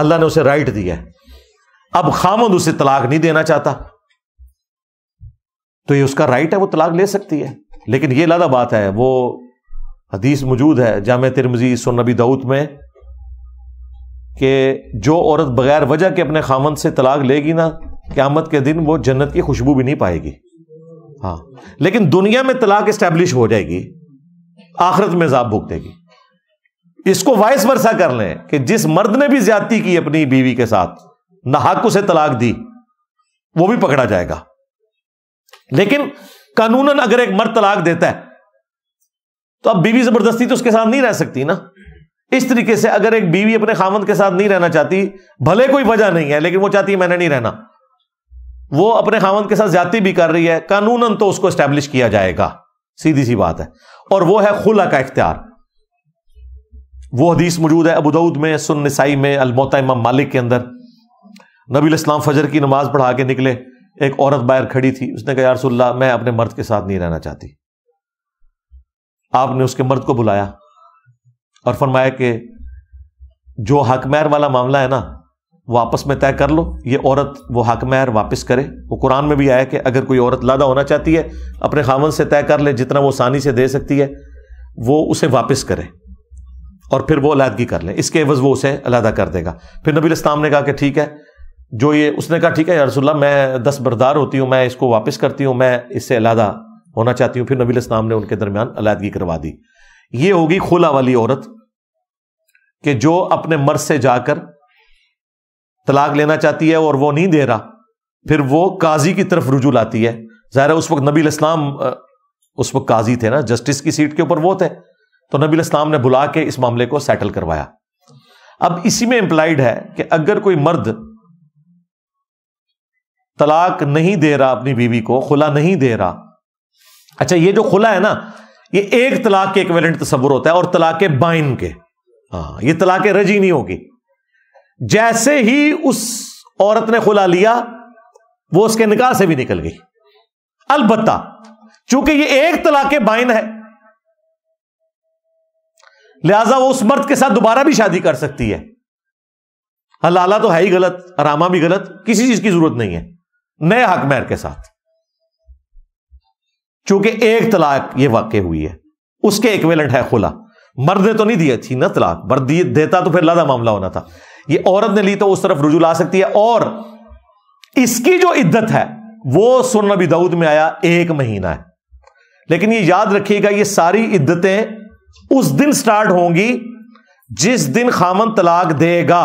अल्लाह ने उसे राइट दिया है अब खामद उसे तलाक नहीं देना चाहता तो ये उसका राइट है वो तलाक ले सकती है लेकिन ये लादा बात है वो हदीस मौजूद है जाम तिरमजी नबी दाऊत में कि जो औरत बगैर वजह के अपने खामन से तलाक लेगी ना क्यामत के दिन वो जन्नत की खुशबू भी नहीं पाएगी हाँ लेकिन दुनिया में तलाक इस्टेब्लिश हो जाएगी आखिरत में जाप जाब देगी इसको वाइस वर्षा कर लें कि जिस मर्द ने भी ज्यादा की अपनी बीवी के साथ नाहक उसे तलाक दी वो भी पकड़ा जाएगा लेकिन कानूनन अगर एक मर्द तलाक देता है तो अब बीवी जबरदस्ती तो उसके साथ नहीं रह सकती ना इस तरीके से अगर एक बीवी अपने खामन के साथ नहीं रहना चाहती भले कोई वजह नहीं है लेकिन वो चाहती है मैंने नहीं रहना वो अपने खामन के साथ ज्यादा भी कर रही है कानूनन तो उसको स्टैब्लिश किया जाएगा सीधी सी बात है और वो है खुला का इख्तियार वो हदीस मौजूद है अबूदाऊद में सुन नसाई में अलमोता इमाम मालिक के अंदर नबी इस्लाम फजर की नमाज पढ़ा के निकले एक औरत बाहर खड़ी थी उसने कहा सुल्ला मैं अपने मर्द के साथ नहीं रहना चाहती आपने उसके मर्द को बुलाया और फरमाया कि जो हक हकमैर वाला मामला है ना वापस में तय कर लो ये औरत वो हकमैर वापस करे वो कुरान में भी आया कि अगर कोई औरत लादा होना चाहती है अपने खावन से तय कर ले जितना वो आसानी से दे सकती है वो उसे वापस करे और फिर वो अलादगी कर ले इसके एवज़ वो उसे अलादा कर देगा फिर नबी इस्लाम ने कहा कि ठीक है जो ये उसने कहा ठीक है यारसोल्ला मैं दस बरदार होती हूँ मैं इसको वापस करती हूँ मैं इससे अलादा होना चाहती हूं फिर नबी इस्लाम ने उनके दरमियान अलायदगी करवा दी ये होगी खुला वाली औरत कि जो अपने मर्द से जाकर तलाक लेना चाहती है और वो नहीं दे रहा फिर वो काजी की तरफ रुजू लाती है ज़ाहिर उस वक्त नबी इस्लाम उस वक्त काजी थे ना जस्टिस की सीट के ऊपर वो थे तो नबी इस्लाम ने बुला के इस मामले को सेटल करवाया अब इसी में इंप्लाइड है कि अगर कोई मर्द तलाक नहीं दे रहा अपनी बीवी को खुला नहीं दे रहा अच्छा ये जो खुला है ना ये एक तलाक के इक्वेलेंट तस्वुर होता है और तलाक बाइन के हाँ ये तलाक रजी नहीं होगी जैसे ही उस औरत ने खुला लिया वो उसके निकाह से भी निकल गई अलबत्ता चूंकि ये एक तलाक बाइन है लिहाजा वो उस मर्द के साथ दोबारा भी शादी कर सकती है हलाला हाँ, तो है ही गलत रामा भी गलत किसी चीज की जरूरत नहीं है नए हक मैर के साथ चूंकि एक तलाक ये वाक्य हुई है उसके इक्वेलेंट है खुला मर्द ने तो नहीं दिया थी ना तलाक मर्द देता तो फिर लादा मामला होना था ये औरत ने ली तो उस तरफ रुजू ला सकती है और इसकी जो इद्दत है वो सुन नबी दाऊद में आया एक महीना है लेकिन ये याद रखिएगा ये सारी इद्दतें उस दिन स्टार्ट होंगी जिस दिन खामन तलाक देगा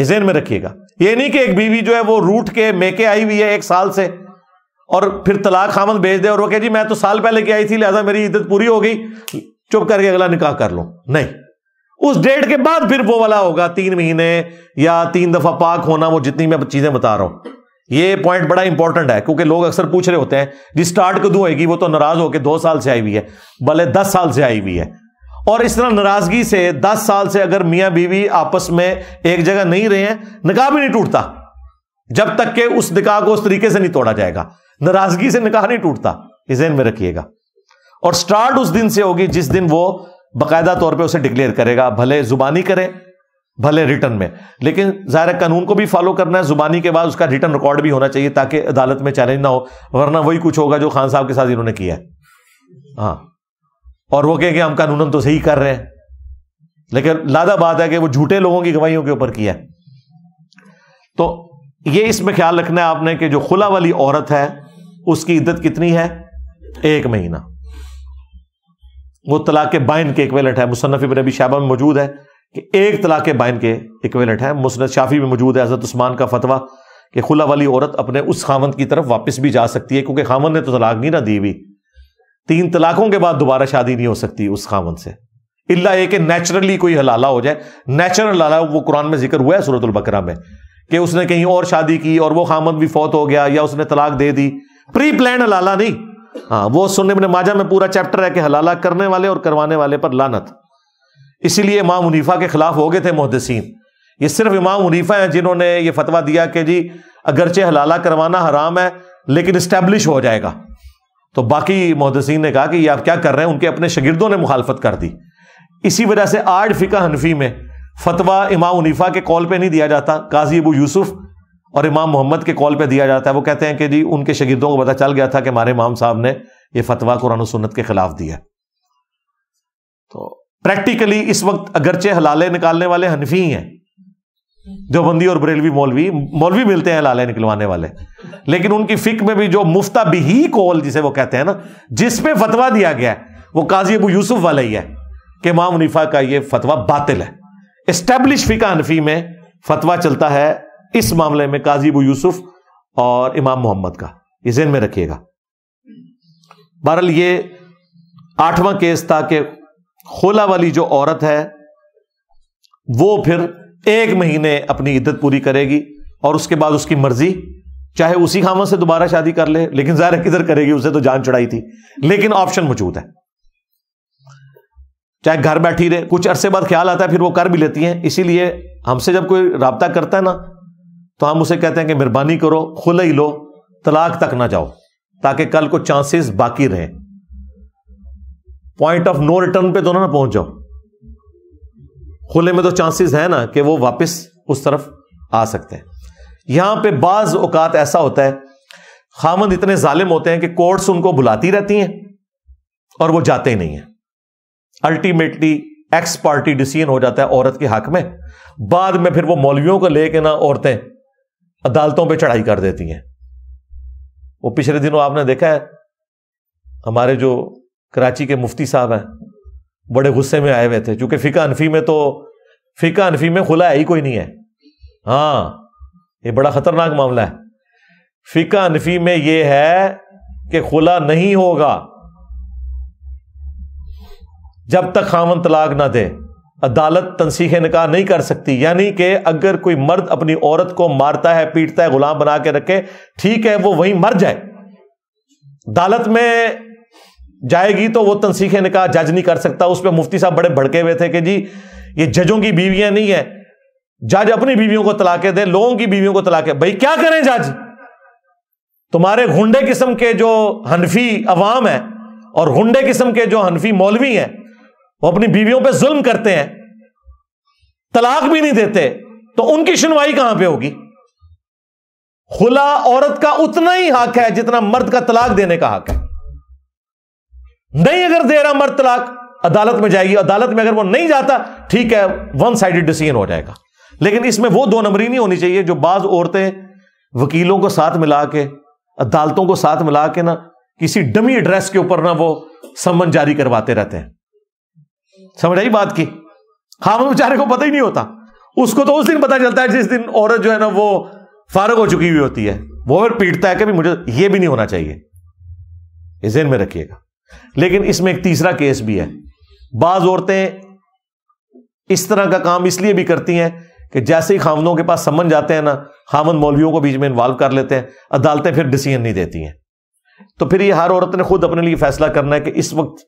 ये जेन में रखिएगा ये नहीं कि एक बीवी जो है वो रूट के मेके आई हुई है एक साल से और फिर तलाक खामद भेज दे और वो कह जी मैं तो साल पहले की आई थी लिहाजा मेरी इद्दत पूरी हो गई चुप करके अगला निकाह कर लो नहीं उस डेट के बाद फिर वो वाला होगा तीन महीने या तीन दफा पाक होना वो जितनी मैं चीजें बता रहा हूं ये पॉइंट बड़ा इंपॉर्टेंट है क्योंकि लोग अक्सर पूछ रहे होते हैं जी स्टार्ट कदू होगी वो तो नाराज होकर दो साल से आई हुई है भले दस साल से आई हुई है और इस तरह नाराजगी से दस साल से अगर मियां बीवी आपस में एक जगह नहीं रहे हैं निकाह भी नहीं टूटता जब तक के उस निकाह को उस तरीके से नहीं तोड़ा जाएगा नाराजगी से निकाह नहीं टूटता इस में रखिएगा और स्टार्ट उस दिन से होगी जिस दिन वो बाकायदा तौर पे उसे डिक्लेयर करेगा भले जुबानी करे भले रिटर्न में लेकिन ज़ाहिर कानून को भी फॉलो करना है जुबानी के बाद उसका रिटर्न रिकॉर्ड भी होना चाहिए ताकि अदालत में चैलेंज ना हो वरना वही कुछ होगा जो खान साहब के साथ इन्होंने किया है हाँ और वो कहेंगे हम कानून तो सही कर रहे हैं लेकिन लादा बात है कि वो झूठे लोगों की गवाहियों के ऊपर किया है तो ये इसमें ख्याल रखना है आपने कि जो खुला वाली औरत है उसकी इद्दत कितनी है एक महीना वो तलाक के बाइन के इक्वेलेंट है मुसनफी में अभी शाबा में मौजूद है कि एक तलाक के बाइन के इक्वेलेंट है मुसनत शाफी में मौजूद है हजरत उस्मान का फतवा कि खुला वाली औरत अपने उस खामन की तरफ वापस भी जा सकती है क्योंकि खामन ने तो तलाक नहीं ना दी हुई तीन तलाकों के बाद दोबारा शादी नहीं हो सकती उस खामन से इल्ला एक नेचुरली कोई हलाला हो जाए नेचुरल हलाला वो कुरान में जिक्र हुआ है सूरतुल बकरा में कि उसने कहीं और शादी की और वो खामन भी फौत हो गया या उसने तलाक दे दी प्री प्लान हलाला नहीं हाँ वो सुनने में माजा में पूरा चैप्टर है कि हलाला करने वाले और करवाने वाले पर लानत इसीलिए इमाम मुनीफा के खिलाफ हो गए थे मोहदसिन ये सिर्फ इमाम मुनीफा हैं जिन्होंने ये फतवा दिया कि जी अगरचे हलाला करवाना हराम है लेकिन इस्टेब्लिश हो जाएगा तो बाकी मोहदसिन ने कहा कि ये आप क्या कर रहे हैं उनके अपने शगिर्दों ने मुखालफत कर दी इसी वजह से आठ फिका हनफी में फतवा इमाम मुनीफा के कॉल पर नहीं दिया जाता काजी अबू यूसुफ और इमाम मोहम्मद के कॉल पे दिया जाता है वो कहते हैं कि जी उनके शगीदों को पता चल गया था कि हमारे इमाम साहब ने ये फतवा कुरान सुन्नत के खिलाफ दिया तो प्रैक्टिकली इस वक्त अगरचे हलाले निकालने वाले हनफी हैं देवबंदी और बरेलवी मौलवी मौलवी मिलते हैं लाले निकलवाने वाले लेकिन उनकी फिक में भी जो मुफ्ता बिही कौल जिसे वो कहते हैं ना जिसपे फतवा दिया गया है वो काजी अबू यूसुफ वाला ही है कि इमाम मुनीफा का यह फतवा बातिल है इस्टेब्लिश फिका हनफी में फतवा चलता है इस मामले में काजीब यूसुफ और इमाम मोहम्मद का ये जेन में रखिएगा बहरल ये आठवां केस था कि खोला वाली जो औरत है वो फिर एक महीने अपनी इद्दत पूरी करेगी और उसके बाद उसकी मर्जी चाहे उसी खामन से दोबारा शादी कर ले लेकिन जाहिर किधर करेगी उसे तो जान चढ़ाई थी लेकिन ऑप्शन मौजूद है चाहे घर बैठी रहे कुछ अरसे बाद ख्याल आता है फिर वो कर भी लेती हैं इसीलिए हमसे जब कोई रबता करता है ना तो हम उसे कहते हैं कि मेहरबानी करो खुले ही लो तलाक तक ना जाओ ताकि कल को चांसेस बाकी रहे पॉइंट ऑफ नो रिटर्न पे दोनों तो ना ना पहुंच जाओ खुले में तो चांसेस है ना कि वो वापस उस तरफ आ सकते हैं यहां पे बाज औकात ऐसा होता है खामंद इतने जालिम होते हैं कि कोर्ट्स उनको बुलाती रहती हैं और वो जाते ही नहीं है अल्टीमेटली एक्स पार्टी डिसीजन हो जाता है औरत के हक में बाद में फिर वो मौलवियों को लेके ना औरतें अदालतों पे चढ़ाई कर देती हैं वो पिछले दिनों आपने देखा है हमारे जो कराची के मुफ्ती साहब हैं बड़े गुस्से में आए हुए थे चूंकि फिका अनफी में तो फिका अनफी में खुला है ही कोई नहीं है हाँ ये बड़ा खतरनाक मामला है फिका अनफी में यह है कि खुला नहीं होगा जब तक खामन तलाक ना दे अदालत तनसीख निकाह नहीं कर सकती यानी कि अगर कोई मर्द अपनी औरत को मारता है पीटता है गुलाम बना के रखे ठीक है वो वहीं मर जाए अदालत में जाएगी तो वो तनसीख निकाह जज नहीं कर सकता उस पर मुफ्ती साहब बड़े भड़के हुए थे कि जी ये जजों की बीवियां नहीं है जज अपनी बीवियों को तलाके दे लोगों की बीवियों को तलाके भाई क्या करें जज तुम्हारे गुंडे किस्म के जो हनफी अवाम है और गुंडे किस्म के जो हनफी मौलवी हैं वो अपनी बीवियों पे जुल्म करते हैं तलाक भी नहीं देते तो उनकी सुनवाई कहां पे होगी खुला औरत का उतना ही हक है जितना मर्द का तलाक देने का हक है नहीं अगर दे रहा मर्द तलाक अदालत में जाएगी अदालत में अगर वो नहीं जाता ठीक है वन साइडेड डिसीजन हो जाएगा लेकिन इसमें वो दो नंबरी नहीं होनी चाहिए जो बाज औरतें वकीलों को साथ मिला के अदालतों को साथ मिला के ना किसी डमी एड्रेस के ऊपर ना वो समन जारी करवाते रहते हैं समझ आई बात की हम हाँ, बेचारे को पता ही नहीं होता उसको तो उस दिन पता चलता है जिस दिन औरत जो है ना वो फारग हो चुकी हुई होती है वो फिर पीटता है कि मुझे ये भी नहीं होना चाहिए इस में रखिएगा लेकिन इसमें एक तीसरा केस भी है बाज औरतें इस तरह का काम इसलिए भी करती हैं कि जैसे ही खामदों के पास समन जाते हैं ना खामन मौलवियों को बीच में इन्वॉल्व कर लेते हैं अदालतें फिर डिसीजन नहीं देती हैं तो फिर ये हर औरत ने खुद अपने लिए फैसला करना है कि इस वक्त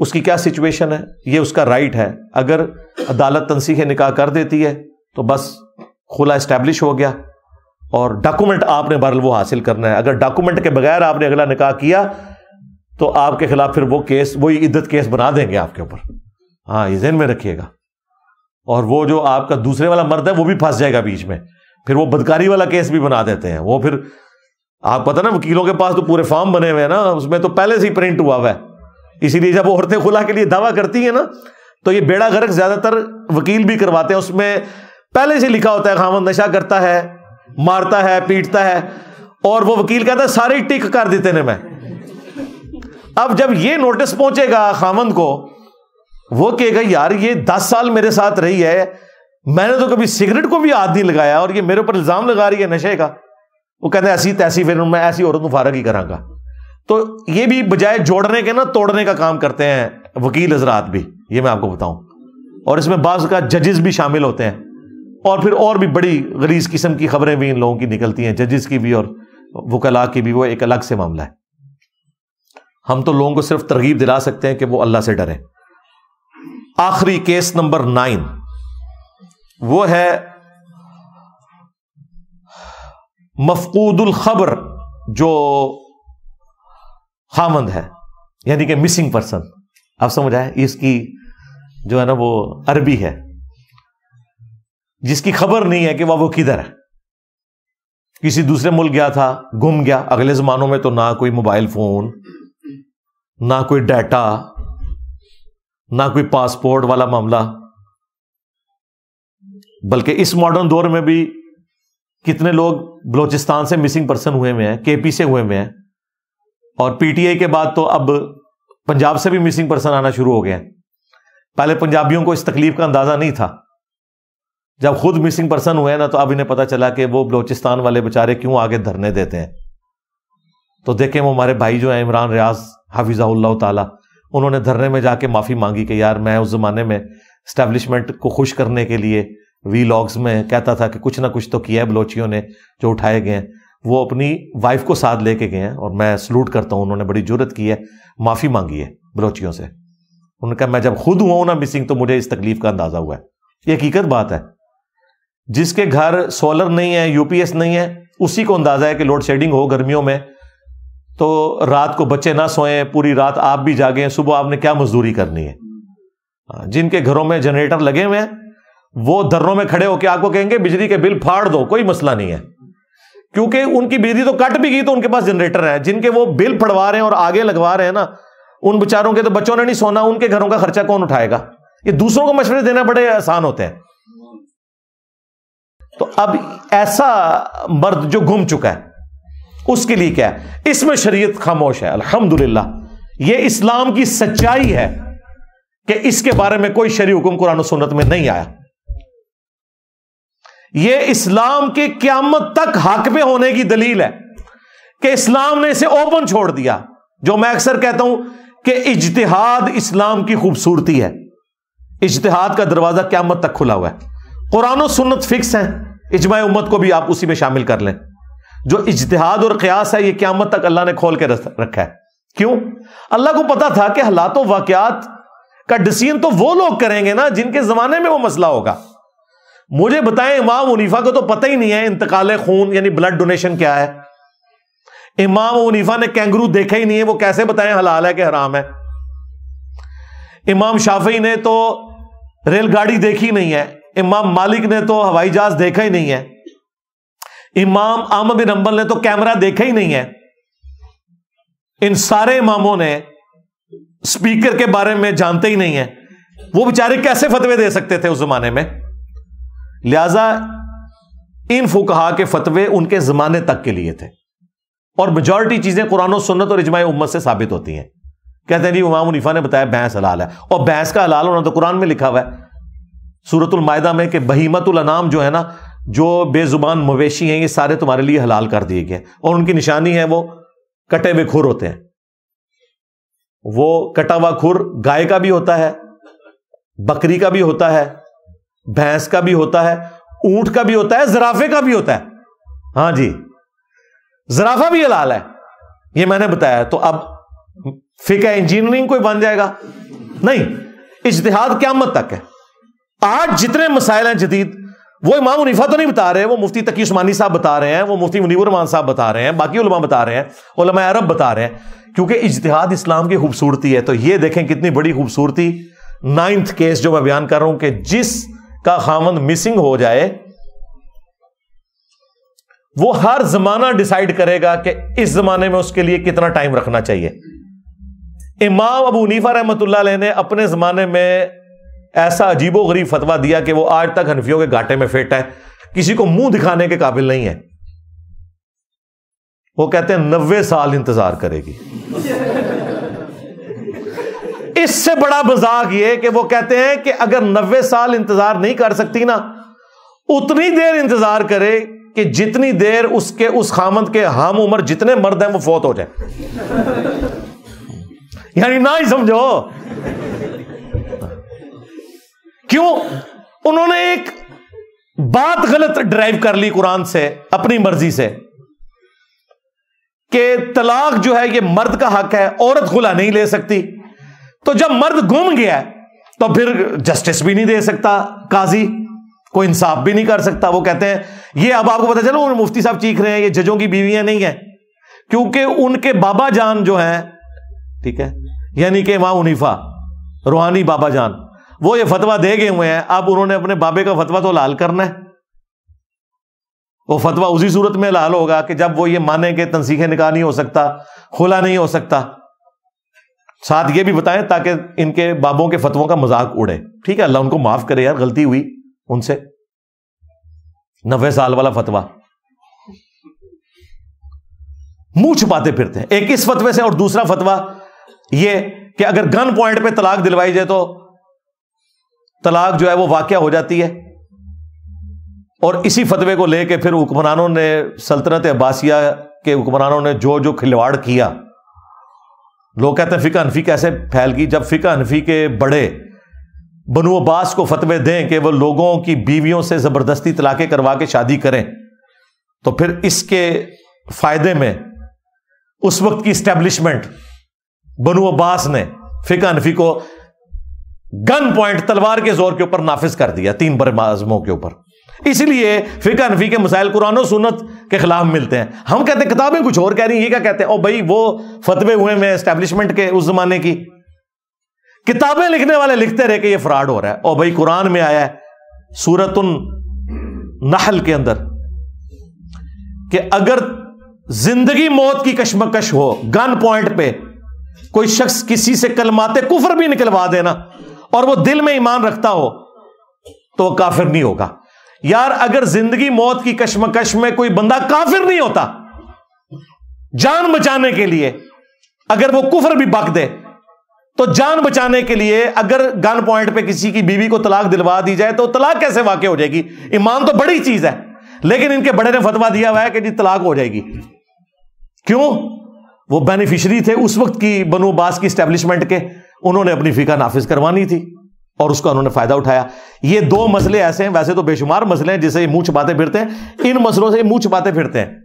उसकी क्या सिचुएशन है ये उसका राइट है अगर अदालत तनसीख निकाह कर देती है तो बस खुला इस्टेब्लिश हो गया और डॉक्यूमेंट आपने बहरल वो हासिल करना है अगर डॉक्यूमेंट के बगैर आपने अगला निकाह किया तो आपके खिलाफ फिर वो केस वही इद्दत केस बना देंगे आपके ऊपर हाँ ये जहन में रखिएगा और वो जो आपका दूसरे वाला मर्द है वो भी फंस जाएगा बीच में फिर वो बदकारी वाला केस भी बना देते हैं वो फिर आप पता ना वकीलों के पास तो पूरे फॉर्म बने हुए हैं ना उसमें तो पहले से ही प्रिंट हुआ हुआ है इसीलिए जब औरतें खुला के लिए दावा करती हैं ना तो ये बेड़ा गर्क ज्यादातर वकील भी करवाते हैं उसमें पहले से लिखा होता है खामन नशा करता है मारता है पीटता है और वो वकील कहता है सारे टिक कर देते ने मैं अब जब ये नोटिस पहुंचेगा खामन को वो कहेगा यार ये दस साल मेरे साथ रही है मैंने तो कभी सिगरेट को भी हाथ नहीं लगाया और ये मेरे ऊपर इल्जाम लगा रही है नशे का वो कहते हैं ऐसी तैसी फिर मैं ऐसी औरत फारक ही करांगा तो ये भी बजाय जोड़ने के ना तोड़ने का काम करते हैं वकील हजरात भी ये मैं आपको बताऊं और इसमें बाज का जजेस भी शामिल होते हैं और फिर और भी बड़ी गरीज किस्म की खबरें भी इन लोगों की निकलती हैं जजेस की भी और वकला की भी वो एक अलग से मामला है हम तो लोगों को सिर्फ तरगीब दिला सकते हैं कि वो अल्लाह से डरें आखिरी केस नंबर नाइन वो है मफकूदुल खबर जो खामंद है यानी कि मिसिंग पर्सन आप समझ आए इसकी जो है ना वो अरबी है जिसकी खबर नहीं है कि वह वो किधर है किसी दूसरे मुल्क गया था गुम गया अगले जमानों में तो ना कोई मोबाइल फोन ना कोई डाटा ना कोई पासपोर्ट वाला मामला बल्कि इस मॉडर्न दौर में भी कितने लोग बलोचिस्तान से मिसिंग पर्सन हुए हुए हैं केपी से हुए हुए हैं और पीटीआई के बाद तो अब पंजाब से भी मिसिंग पर्सन आना शुरू हो गए हैं पहले पंजाबियों को इस तकलीफ का अंदाजा नहीं था जब खुद मिसिंग पर्सन हुए ना तो अब इन्हें पता चला कि वो बलोचिस्तान वाले बेचारे क्यों आगे धरने देते हैं तो देखें वो हमारे भाई जो है इमरान रियाज हाफिज़ाउल्ला ताला उन्होंने धरने में जाके माफ़ी मांगी कि यार मैं उस ज़माने में स्टैब्लिशमेंट को खुश करने के लिए वी में कहता था कि कुछ ना कुछ तो किया है बलोचियों ने जो उठाए गए हैं वो अपनी वाइफ को साथ लेके गए हैं और मैं सलूट करता हूँ उन्होंने बड़ी जरूरत की है माफ़ी मांगी है बलोचियों से उन्होंने कहा मैं जब खुद हुआ हूं ना मिसिंग तो मुझे इस तकलीफ का अंदाजा हुआ है ये हकीकत बात है जिसके घर सोलर नहीं है यूपीएस नहीं है उसी को अंदाजा है कि लोड शेडिंग हो गर्मियों में तो रात को बच्चे ना सोए पूरी रात आप भी जागे सुबह आपने क्या मजदूरी करनी है हाँ, जिनके घरों में जनरेटर लगे हुए हैं वो दर्रों में खड़े होकर आपको कहेंगे बिजली के बिल फाड़ दो कोई मसला नहीं है क्योंकि उनकी बिजली तो कट भी गई तो उनके पास जनरेटर है जिनके वो बिल पड़वा रहे हैं और आगे लगवा रहे हैं ना उन बेचारों के तो बच्चों ने नहीं सोना उनके घरों का खर्चा कौन उठाएगा ये दूसरों को मशवरे देना बड़े आसान होते हैं तो अब ऐसा मर्द जो घूम चुका है उसके लिए क्या है इसमें शरीयत खामोश है अल्हम्दुलिल्लाह ये इस्लाम की सच्चाई है कि इसके बारे में कोई शरी हुकुम कुरान सुनत में नहीं आया ये इस्लाम के क्यामत तक हक पे होने की दलील है कि इस्लाम ने इसे ओपन छोड़ दिया जो मैं अक्सर कहता हूं कि इजतहाद इस्लाम की खूबसूरती है इजतहाद का दरवाजा क्यामत तक खुला हुआ है कुरान सुन्नत फिक्स है इजमा उम्मत को भी आप उसी में शामिल कर लें जो इजतहाद और क्यास है ये क्यामत तक अल्लाह ने खोल के रखा है क्यों अल्लाह को पता था कि हालात वाकयात का डिसीजन तो वो लोग करेंगे ना जिनके जमाने में वो मसला होगा मुझे बताएं इमाम मुनीफा को तो पता ही नहीं है इंतकाल खून यानी ब्लड डोनेशन क्या है इमाम मुनीफा ने कैंगरू देखा ही नहीं है वो कैसे बताएं हलाल है कि हराम है इमाम शाफी ने तो रेलगाड़ी देखी नहीं है इमाम मालिक ने तो हवाई जहाज देखा ही नहीं है इमाम आम बिन अम्बल ने तो कैमरा देखा ही नहीं है इन सारे इमामों ने स्पीकर के बारे में जानते ही नहीं है वो बेचारे कैसे फतवे दे सकते थे उस जमाने में लिहाजा इन फुकहा के फतवे उनके जमाने तक के लिए थे और मेजोरिटी चीजें कुरान सुन्नत और इजमा उम्मत से साबित होती हैं कहते हैं जी उमाम उनीफा ने बताया भैंस हलाल है और भैंस का हलाल होना तो कुरान में लिखा हुआ है सूरतुलमायदा में कि बहीमतुलनाम जो है ना जो बेजुबान मवेशी हैं ये सारे तुम्हारे लिए हलाल कर दिए गए और उनकी निशानी है वो कटे हुए खुर होते हैं वो कटा हुआ खुर गाय का भी होता है बकरी का भी होता है भैंस का भी होता है ऊंट का भी होता है जराफे का भी होता है हाँ जी जराफा भी हलाल है ये मैंने बताया तो अब फिका इंजीनियरिंग कोई बन जाएगा नहीं इजतहाद मत तक है आज जितने मसाइल हैं जदीद वो इमाम मुनीफा तो नहीं बता रहे वो मुफ्ती तकी उस्मानी साहब बता रहे हैं वो मुफ्ती मुनीबरमान साहब बता रहे हैं बाकी उलमा बता रहे हैं उलमा अरब बता रहे हैं क्योंकि इजतहाद इस्लाम की खूबसूरती है तो ये देखें कितनी बड़ी खूबसूरती नाइन्थ केस जो मैं बयान कर रहा हूं कि जिस का खामंद मिसिंग हो जाए वो हर जमाना डिसाइड करेगा कि इस जमाने में उसके लिए कितना टाइम रखना चाहिए इमाम अबू नीफा रहमत ने अपने जमाने में ऐसा अजीबो गरीब फतवा दिया कि वो आज तक हनफियों के घाटे में फिट है किसी को मुंह दिखाने के काबिल नहीं है वो कहते हैं नब्बे साल इंतजार करेगी इससे बड़ा मजाक यह कि वो कहते हैं कि अगर नब्बे साल इंतजार नहीं कर सकती ना उतनी देर इंतजार करे कि जितनी देर उसके उस खामद के हम उम्र जितने मर्द हैं वो फौत हो जाए यानी ना ही समझो क्यों उन्होंने एक बात गलत ड्राइव कर ली कुरान से अपनी मर्जी से कि तलाक जो है ये मर्द का हक है औरत खुला नहीं ले सकती तो जब मर्द घूम गया तो फिर जस्टिस भी नहीं दे सकता काजी कोई इंसाफ भी नहीं कर सकता वो कहते हैं ये अब आपको पता चलो मुफ्ती साहब चीख रहे हैं ये जजों की बीवियां नहीं है क्योंकि उनके बाबा जान जो हैं ठीक है यानी कि वहां उनीफा रूहानी बाबा जान वो ये फतवा दे गए हुए हैं अब उन्होंने अपने बाबे का फतवा तो लाल करना है वो फतवा उसी सूरत में लाल होगा कि जब वो ये माने के तनसीखे निकाह नहीं हो सकता खुला नहीं हो सकता साथ ये भी बताएं ताकि इनके बाबों के फतवों का मजाक उड़े ठीक है अल्लाह उनको माफ करे यार गलती हुई उनसे नब्बे साल वाला फतवा मुंह छुपाते फिरते हैं एक इस फतवे से और दूसरा फतवा ये कि अगर गन पॉइंट पे तलाक दिलवाई जाए तो तलाक जो है वो वाक्य हो जाती है और इसी फतवे को लेकर फिर हुक्मरानों ने सल्तनत अब्बासिया के हुक्मरानों ने जो जो खिलवाड़ किया लोग कहते हैं फ़िका अनफी कैसे फैल गई जब फ़िका अनफी के बड़े बनु अब्बास को फतवे दें कि वो लोगों की बीवियों से ज़बरदस्ती तलाक़े करवा के शादी करें तो फिर इसके फ़ायदे में उस वक्त की स्टैब्लिशमेंट बनु अब्बास ने फ़िका अनफी को गन पॉइंट तलवार के जोर के ऊपर नाफिज कर दिया तीन बरमाजमों के ऊपर इसलिए फिका नफी के मसाइल कुरान और सुनत के खिलाफ मिलते हैं हम कहते हैं किताबें कुछ और कह रही हैं ये क्या कहते हैं ओ भाई वो फतवे हुए में एस्टेब्लिशमेंट के उस जमाने की किताबें लिखने वाले लिखते रहे कि ये फ्रॉड हो रहा है ओ भाई कुरान में आया है सूरत नहल के अंदर कि अगर जिंदगी मौत की कशमकश हो गन पॉइंट पे कोई शख्स किसी से कलमाते कुफर भी निकलवा देना और वो दिल में ईमान रखता हो तो वह काफिर नहीं होगा यार अगर जिंदगी मौत की कश्मकश में कोई बंदा काफिर नहीं होता जान बचाने के लिए अगर वो कुफर भी बक दे तो जान बचाने के लिए अगर गन पॉइंट पे किसी की बीवी को तलाक दिलवा दी जाए तो तलाक कैसे वाकई हो जाएगी ईमान तो बड़ी चीज है लेकिन इनके बड़े ने फतवा दिया हुआ है कि जी तलाक हो जाएगी क्यों वो बेनिफिशरी थे उस वक्त की बनोबास की स्टैब्लिशमेंट के उन्होंने अपनी फीका नाफिज करवानी थी और उसका उन्होंने फायदा उठाया ये दो मसले ऐसे हैं वैसे तो बेशुमार मसले हैं जिसे मुंह छपाते फिरते हैं इन मसलों से मुंह छपाते फिरते हैं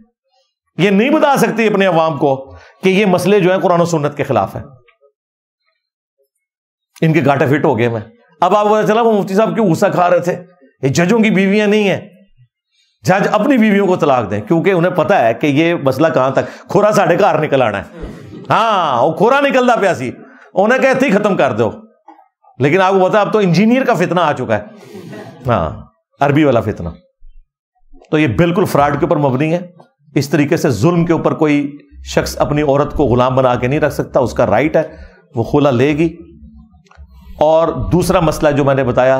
ये नहीं बता सकती अपने अवाम को कि ये मसले जो है कुरान सुन्नत के खिलाफ है इनके घाटे फिट हो गए मैं अब आपको पता चला वो मुफ्ती साहब क्यों गुस्सा खा रहे थे ये जजों की बीवियां नहीं है जज अपनी बीवियों को तलाक दें क्योंकि उन्हें पता है कि ये मसला कहां तक खोरा साढ़े घर निकल आना है हाँ वो खोरा निकलता प्यासी उन्हें कहते ही खत्म कर दो लेकिन आपको पता अब तो इंजीनियर का फितना आ चुका है हाँ अरबी वाला फितना तो ये बिल्कुल फ्रॉड के ऊपर मबनी है इस तरीके से जुल्म के ऊपर कोई शख्स अपनी औरत को गुलाम बना के नहीं रख सकता उसका राइट है वो खुला लेगी और दूसरा मसला जो मैंने बताया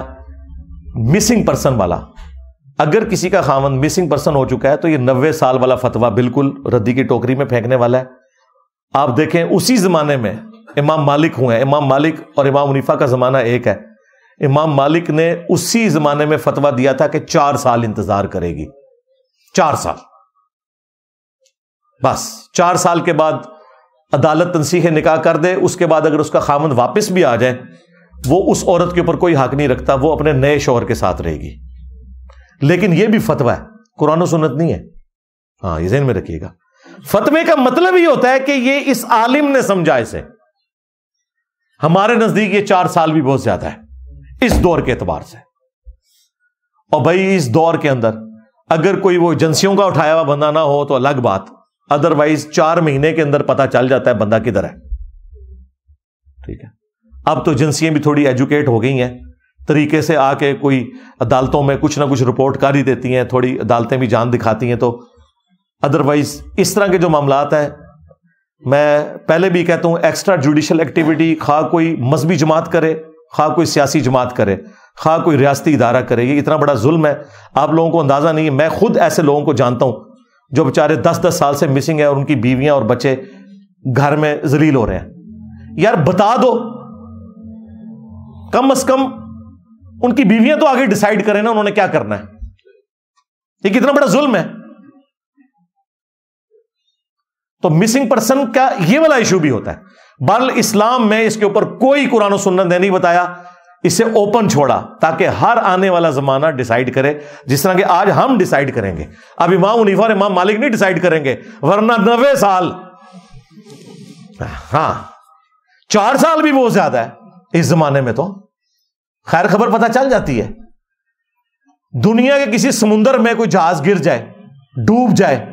मिसिंग पर्सन वाला अगर किसी का खामन मिसिंग पर्सन हो चुका है तो ये नब्बे साल वाला फतवा बिल्कुल रद्दी की टोकरी में फेंकने वाला है आप देखें उसी जमाने में इमाम मालिक हुए हैं इमाम मालिक और इमाम मुनीफा का ज़माना एक है इमाम मालिक ने उसी ज़माने में फतवा दिया था कि चार साल इंतज़ार करेगी चार साल बस चार साल के बाद अदालत तनसीह निकाह कर दे उसके बाद अगर उसका खामन वापस भी आ जाए वो उस औरत के ऊपर कोई हक नहीं रखता वो अपने नए शोहर के साथ रहेगी लेकिन ये भी फतवा है कुरान सुनत नहीं है हाँ ये जहन में रखिएगा फतवे का मतलब ही होता है कि ये इस आलिम ने समझा इसे हमारे नजदीक ये चार साल भी बहुत ज्यादा है इस दौर के एतबार से और भाई इस दौर के अंदर अगर कोई वो एजेंसियों का उठाया हुआ बंदा ना हो तो अलग बात अदरवाइज चार महीने के अंदर पता चल जाता है बंदा किधर है ठीक है अब तो एजेंसियां भी थोड़ी एजुकेट हो गई हैं तरीके से आके कोई अदालतों में कुछ ना कुछ रिपोर्ट कर ही देती हैं थोड़ी अदालतें भी जान दिखाती हैं तो अदरवाइज इस तरह के जो मामला है मैं पहले भी कहता हूं एक्स्ट्रा जुडिशल एक्टिविटी खा कोई मजहबी जमात करे खा कोई सियासी जमात करे खा कोई रियाती इदारा करे ये इतना बड़ा जुल्म है आप लोगों को अंदाज़ा नहीं है मैं खुद ऐसे लोगों को जानता हूं जो बेचारे दस दस साल से मिसिंग है और उनकी बीवियां और बच्चे घर में जलील हो रहे हैं यार बता दो कम अज कम उनकी बीवियां तो आगे डिसाइड करें ना उन्होंने क्या करना है ये कितना बड़ा जुल्म है तो मिसिंग पर्सन का ये वाला इशू भी होता है बल इस्लाम में इसके ऊपर कोई कुरान सुन्नत ने नहीं बताया इसे ओपन छोड़ा ताकि हर आने वाला जमाना डिसाइड करे जिस तरह के आज हम डिसाइड करेंगे अब इमाम उनीफा इमाम मालिक नहीं डिसाइड करेंगे वरना नवे साल हां चार साल भी बहुत ज्यादा है इस जमाने में तो खैर खबर पता चल जाती है दुनिया के किसी समुंदर में कोई जहाज गिर जाए डूब जाए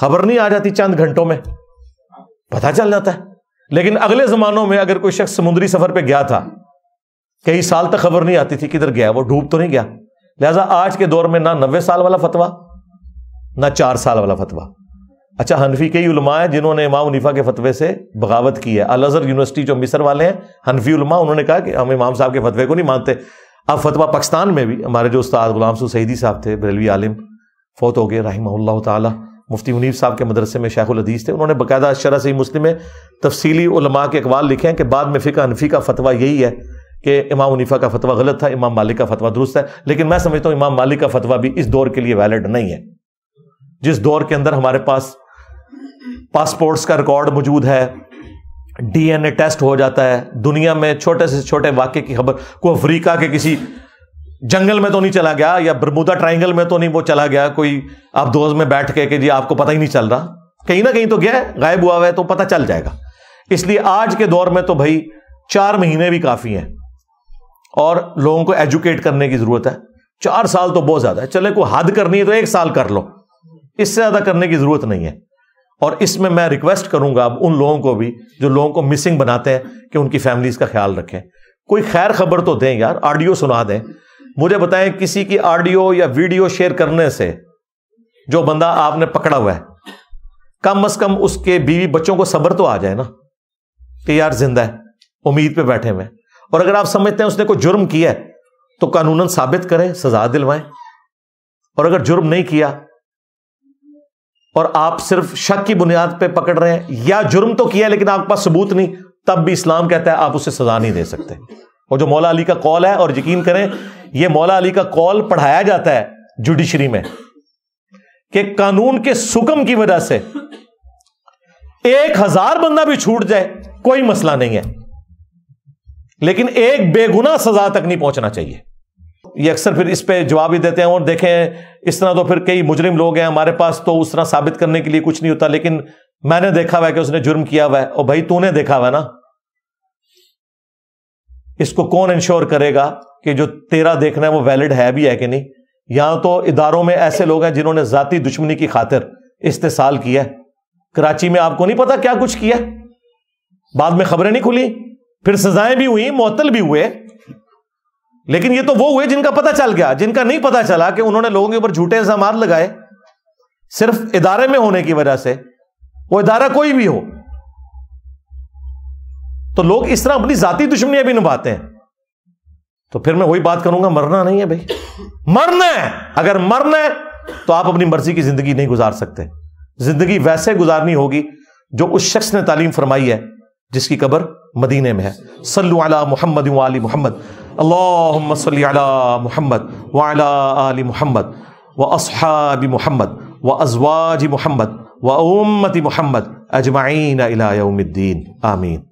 खबर नहीं आ जाती चंद घंटों में पता चल जाता है लेकिन अगले जमानों में अगर कोई शख्स समुद्री सफर पे गया था कई साल तक खबर नहीं आती थी किधर गया वो डूब तो नहीं गया लिहाजा आज के दौर में ना नब्बे साल वाला फतवा ना चार साल वाला फतवा अच्छा हनफी के उलमा है जिन्होंने इमाम उनीफा के फतवे से बगावत की है अल अजहर यूनिवर्सिटी जो मिसर वाले हैं हनफी उलमा उन्होंने कहा कि हम इमाम साहब के फतवे को नहीं मानते अब फतवा पाकिस्तान में भी हमारे जो उस्ताद गुलाम सुदी साहब थे बरेलवी आलिम फौत हो गए रही तला मुफ्ती मुनीब साहब के मदरसे में शेख उदीस थे उन्होंने बाकायदा से सही मुस्लिम में तफसीली उलमा के अकवाल लिखे हैं कि बाद में फ़िका अनफी का फतवा यही है कि इमाम उनीफा का फतवा गलत था इमाम मालिक का फतवा दुरुस्त है लेकिन मैं समझता हूँ इमाम मालिक का फतवा भी इस दौर के लिए वैलिड नहीं है जिस दौर के अंदर हमारे पास पासपोर्ट्स का रिकॉर्ड मौजूद है डीएनए टेस्ट हो जाता है दुनिया में छोटे से छोटे वाक्य की खबर को अफ्रीका के किसी जंगल में तो नहीं चला गया या बरमुदा ट्राइंगल में तो नहीं वो चला गया कोई आप दोस्त में बैठ के जी आपको पता ही नहीं चल रहा कहीं ना कहीं तो गया गायब हुआ हुआ है तो पता चल जाएगा इसलिए आज के दौर में तो भाई चार महीने भी काफ़ी हैं और लोगों को एजुकेट करने की ज़रूरत है चार साल तो बहुत ज़्यादा है चले को हद करनी है तो एक साल कर लो इससे ज़्यादा करने की ज़रूरत नहीं है और इसमें मैं रिक्वेस्ट करूंगा अब उन लोगों को भी जो लोगों को मिसिंग बनाते हैं कि उनकी फैमिलीज़ का ख्याल रखें कोई खैर खबर तो दें यार ऑडियो सुना दें मुझे बताएं किसी की ऑडियो या वीडियो शेयर करने से जो बंदा आपने पकड़ा हुआ है कम अज कम उसके बीवी बच्चों को सब्र तो आ जाए ना कि यार जिंदा है उम्मीद पे बैठे हुए और अगर आप समझते हैं उसने कोई जुर्म किया है तो कानूनन साबित करें सजा दिलवाएं और अगर जुर्म नहीं किया और आप सिर्फ शक की बुनियाद पे पकड़ रहे हैं या जुर्म तो किया लेकिन आपके पास सबूत नहीं तब भी इस्लाम कहता है आप उसे सजा नहीं दे सकते और जो मौला अली का कॉल है और यकीन करें यह मौला अली का कॉल पढ़ाया जाता है जुडिशरी में कि कानून के सुकम की वजह से एक हजार बंदा भी छूट जाए कोई मसला नहीं है लेकिन एक बेगुना सजा तक नहीं पहुंचना चाहिए ये अक्सर फिर इस पे जवाब ही देते हैं और देखें इस तरह तो फिर कई मुजरिम लोग हैं हमारे पास तो उस तरह साबित करने के लिए कुछ नहीं होता लेकिन मैंने देखा हुआ है कि उसने जुर्म किया हुआ है और भाई तूने देखा हुआ ना इसको कौन इंश्योर करेगा कि जो तेरा देखना है वो वैलिड है भी है कि नहीं यहां तो इदारों में ऐसे लोग हैं जिन्होंने जाति दुश्मनी की खातिर इस्तेसाल किया है कराची में आपको नहीं पता क्या कुछ किया बाद में खबरें नहीं खुली फिर सजाएं भी हुई मुतल भी हुए लेकिन ये तो वो हुए जिनका पता चल गया जिनका नहीं पता चला कि उन्होंने लोगों के ऊपर झूठे इल्जाम लगाए सिर्फ इदारे में होने की वजह से वो इदारा कोई भी हो तो लोग इस तरह अपनी जाति दुश्मनियां भी निभाते हैं तो फिर मैं वही बात करूंगा मरना नहीं है भाई मरना है अगर मरना है तो आप अपनी मर्जी की जिंदगी नहीं गुजार सकते जिंदगी वैसे गुजारनी होगी जो उस शख्स ने तालीम फरमाई है जिसकी कबर मदीने में है सल्लु अला मोहम्मद वाली मोहम्मद सल्ली अला मोहम्मद वाला आली मोहम्मद व असहाबी मोहम्मद व अजवाज मोहम्मद व उम्मती मोहम्मद अजमाइन अलाउमद्दीन आमीन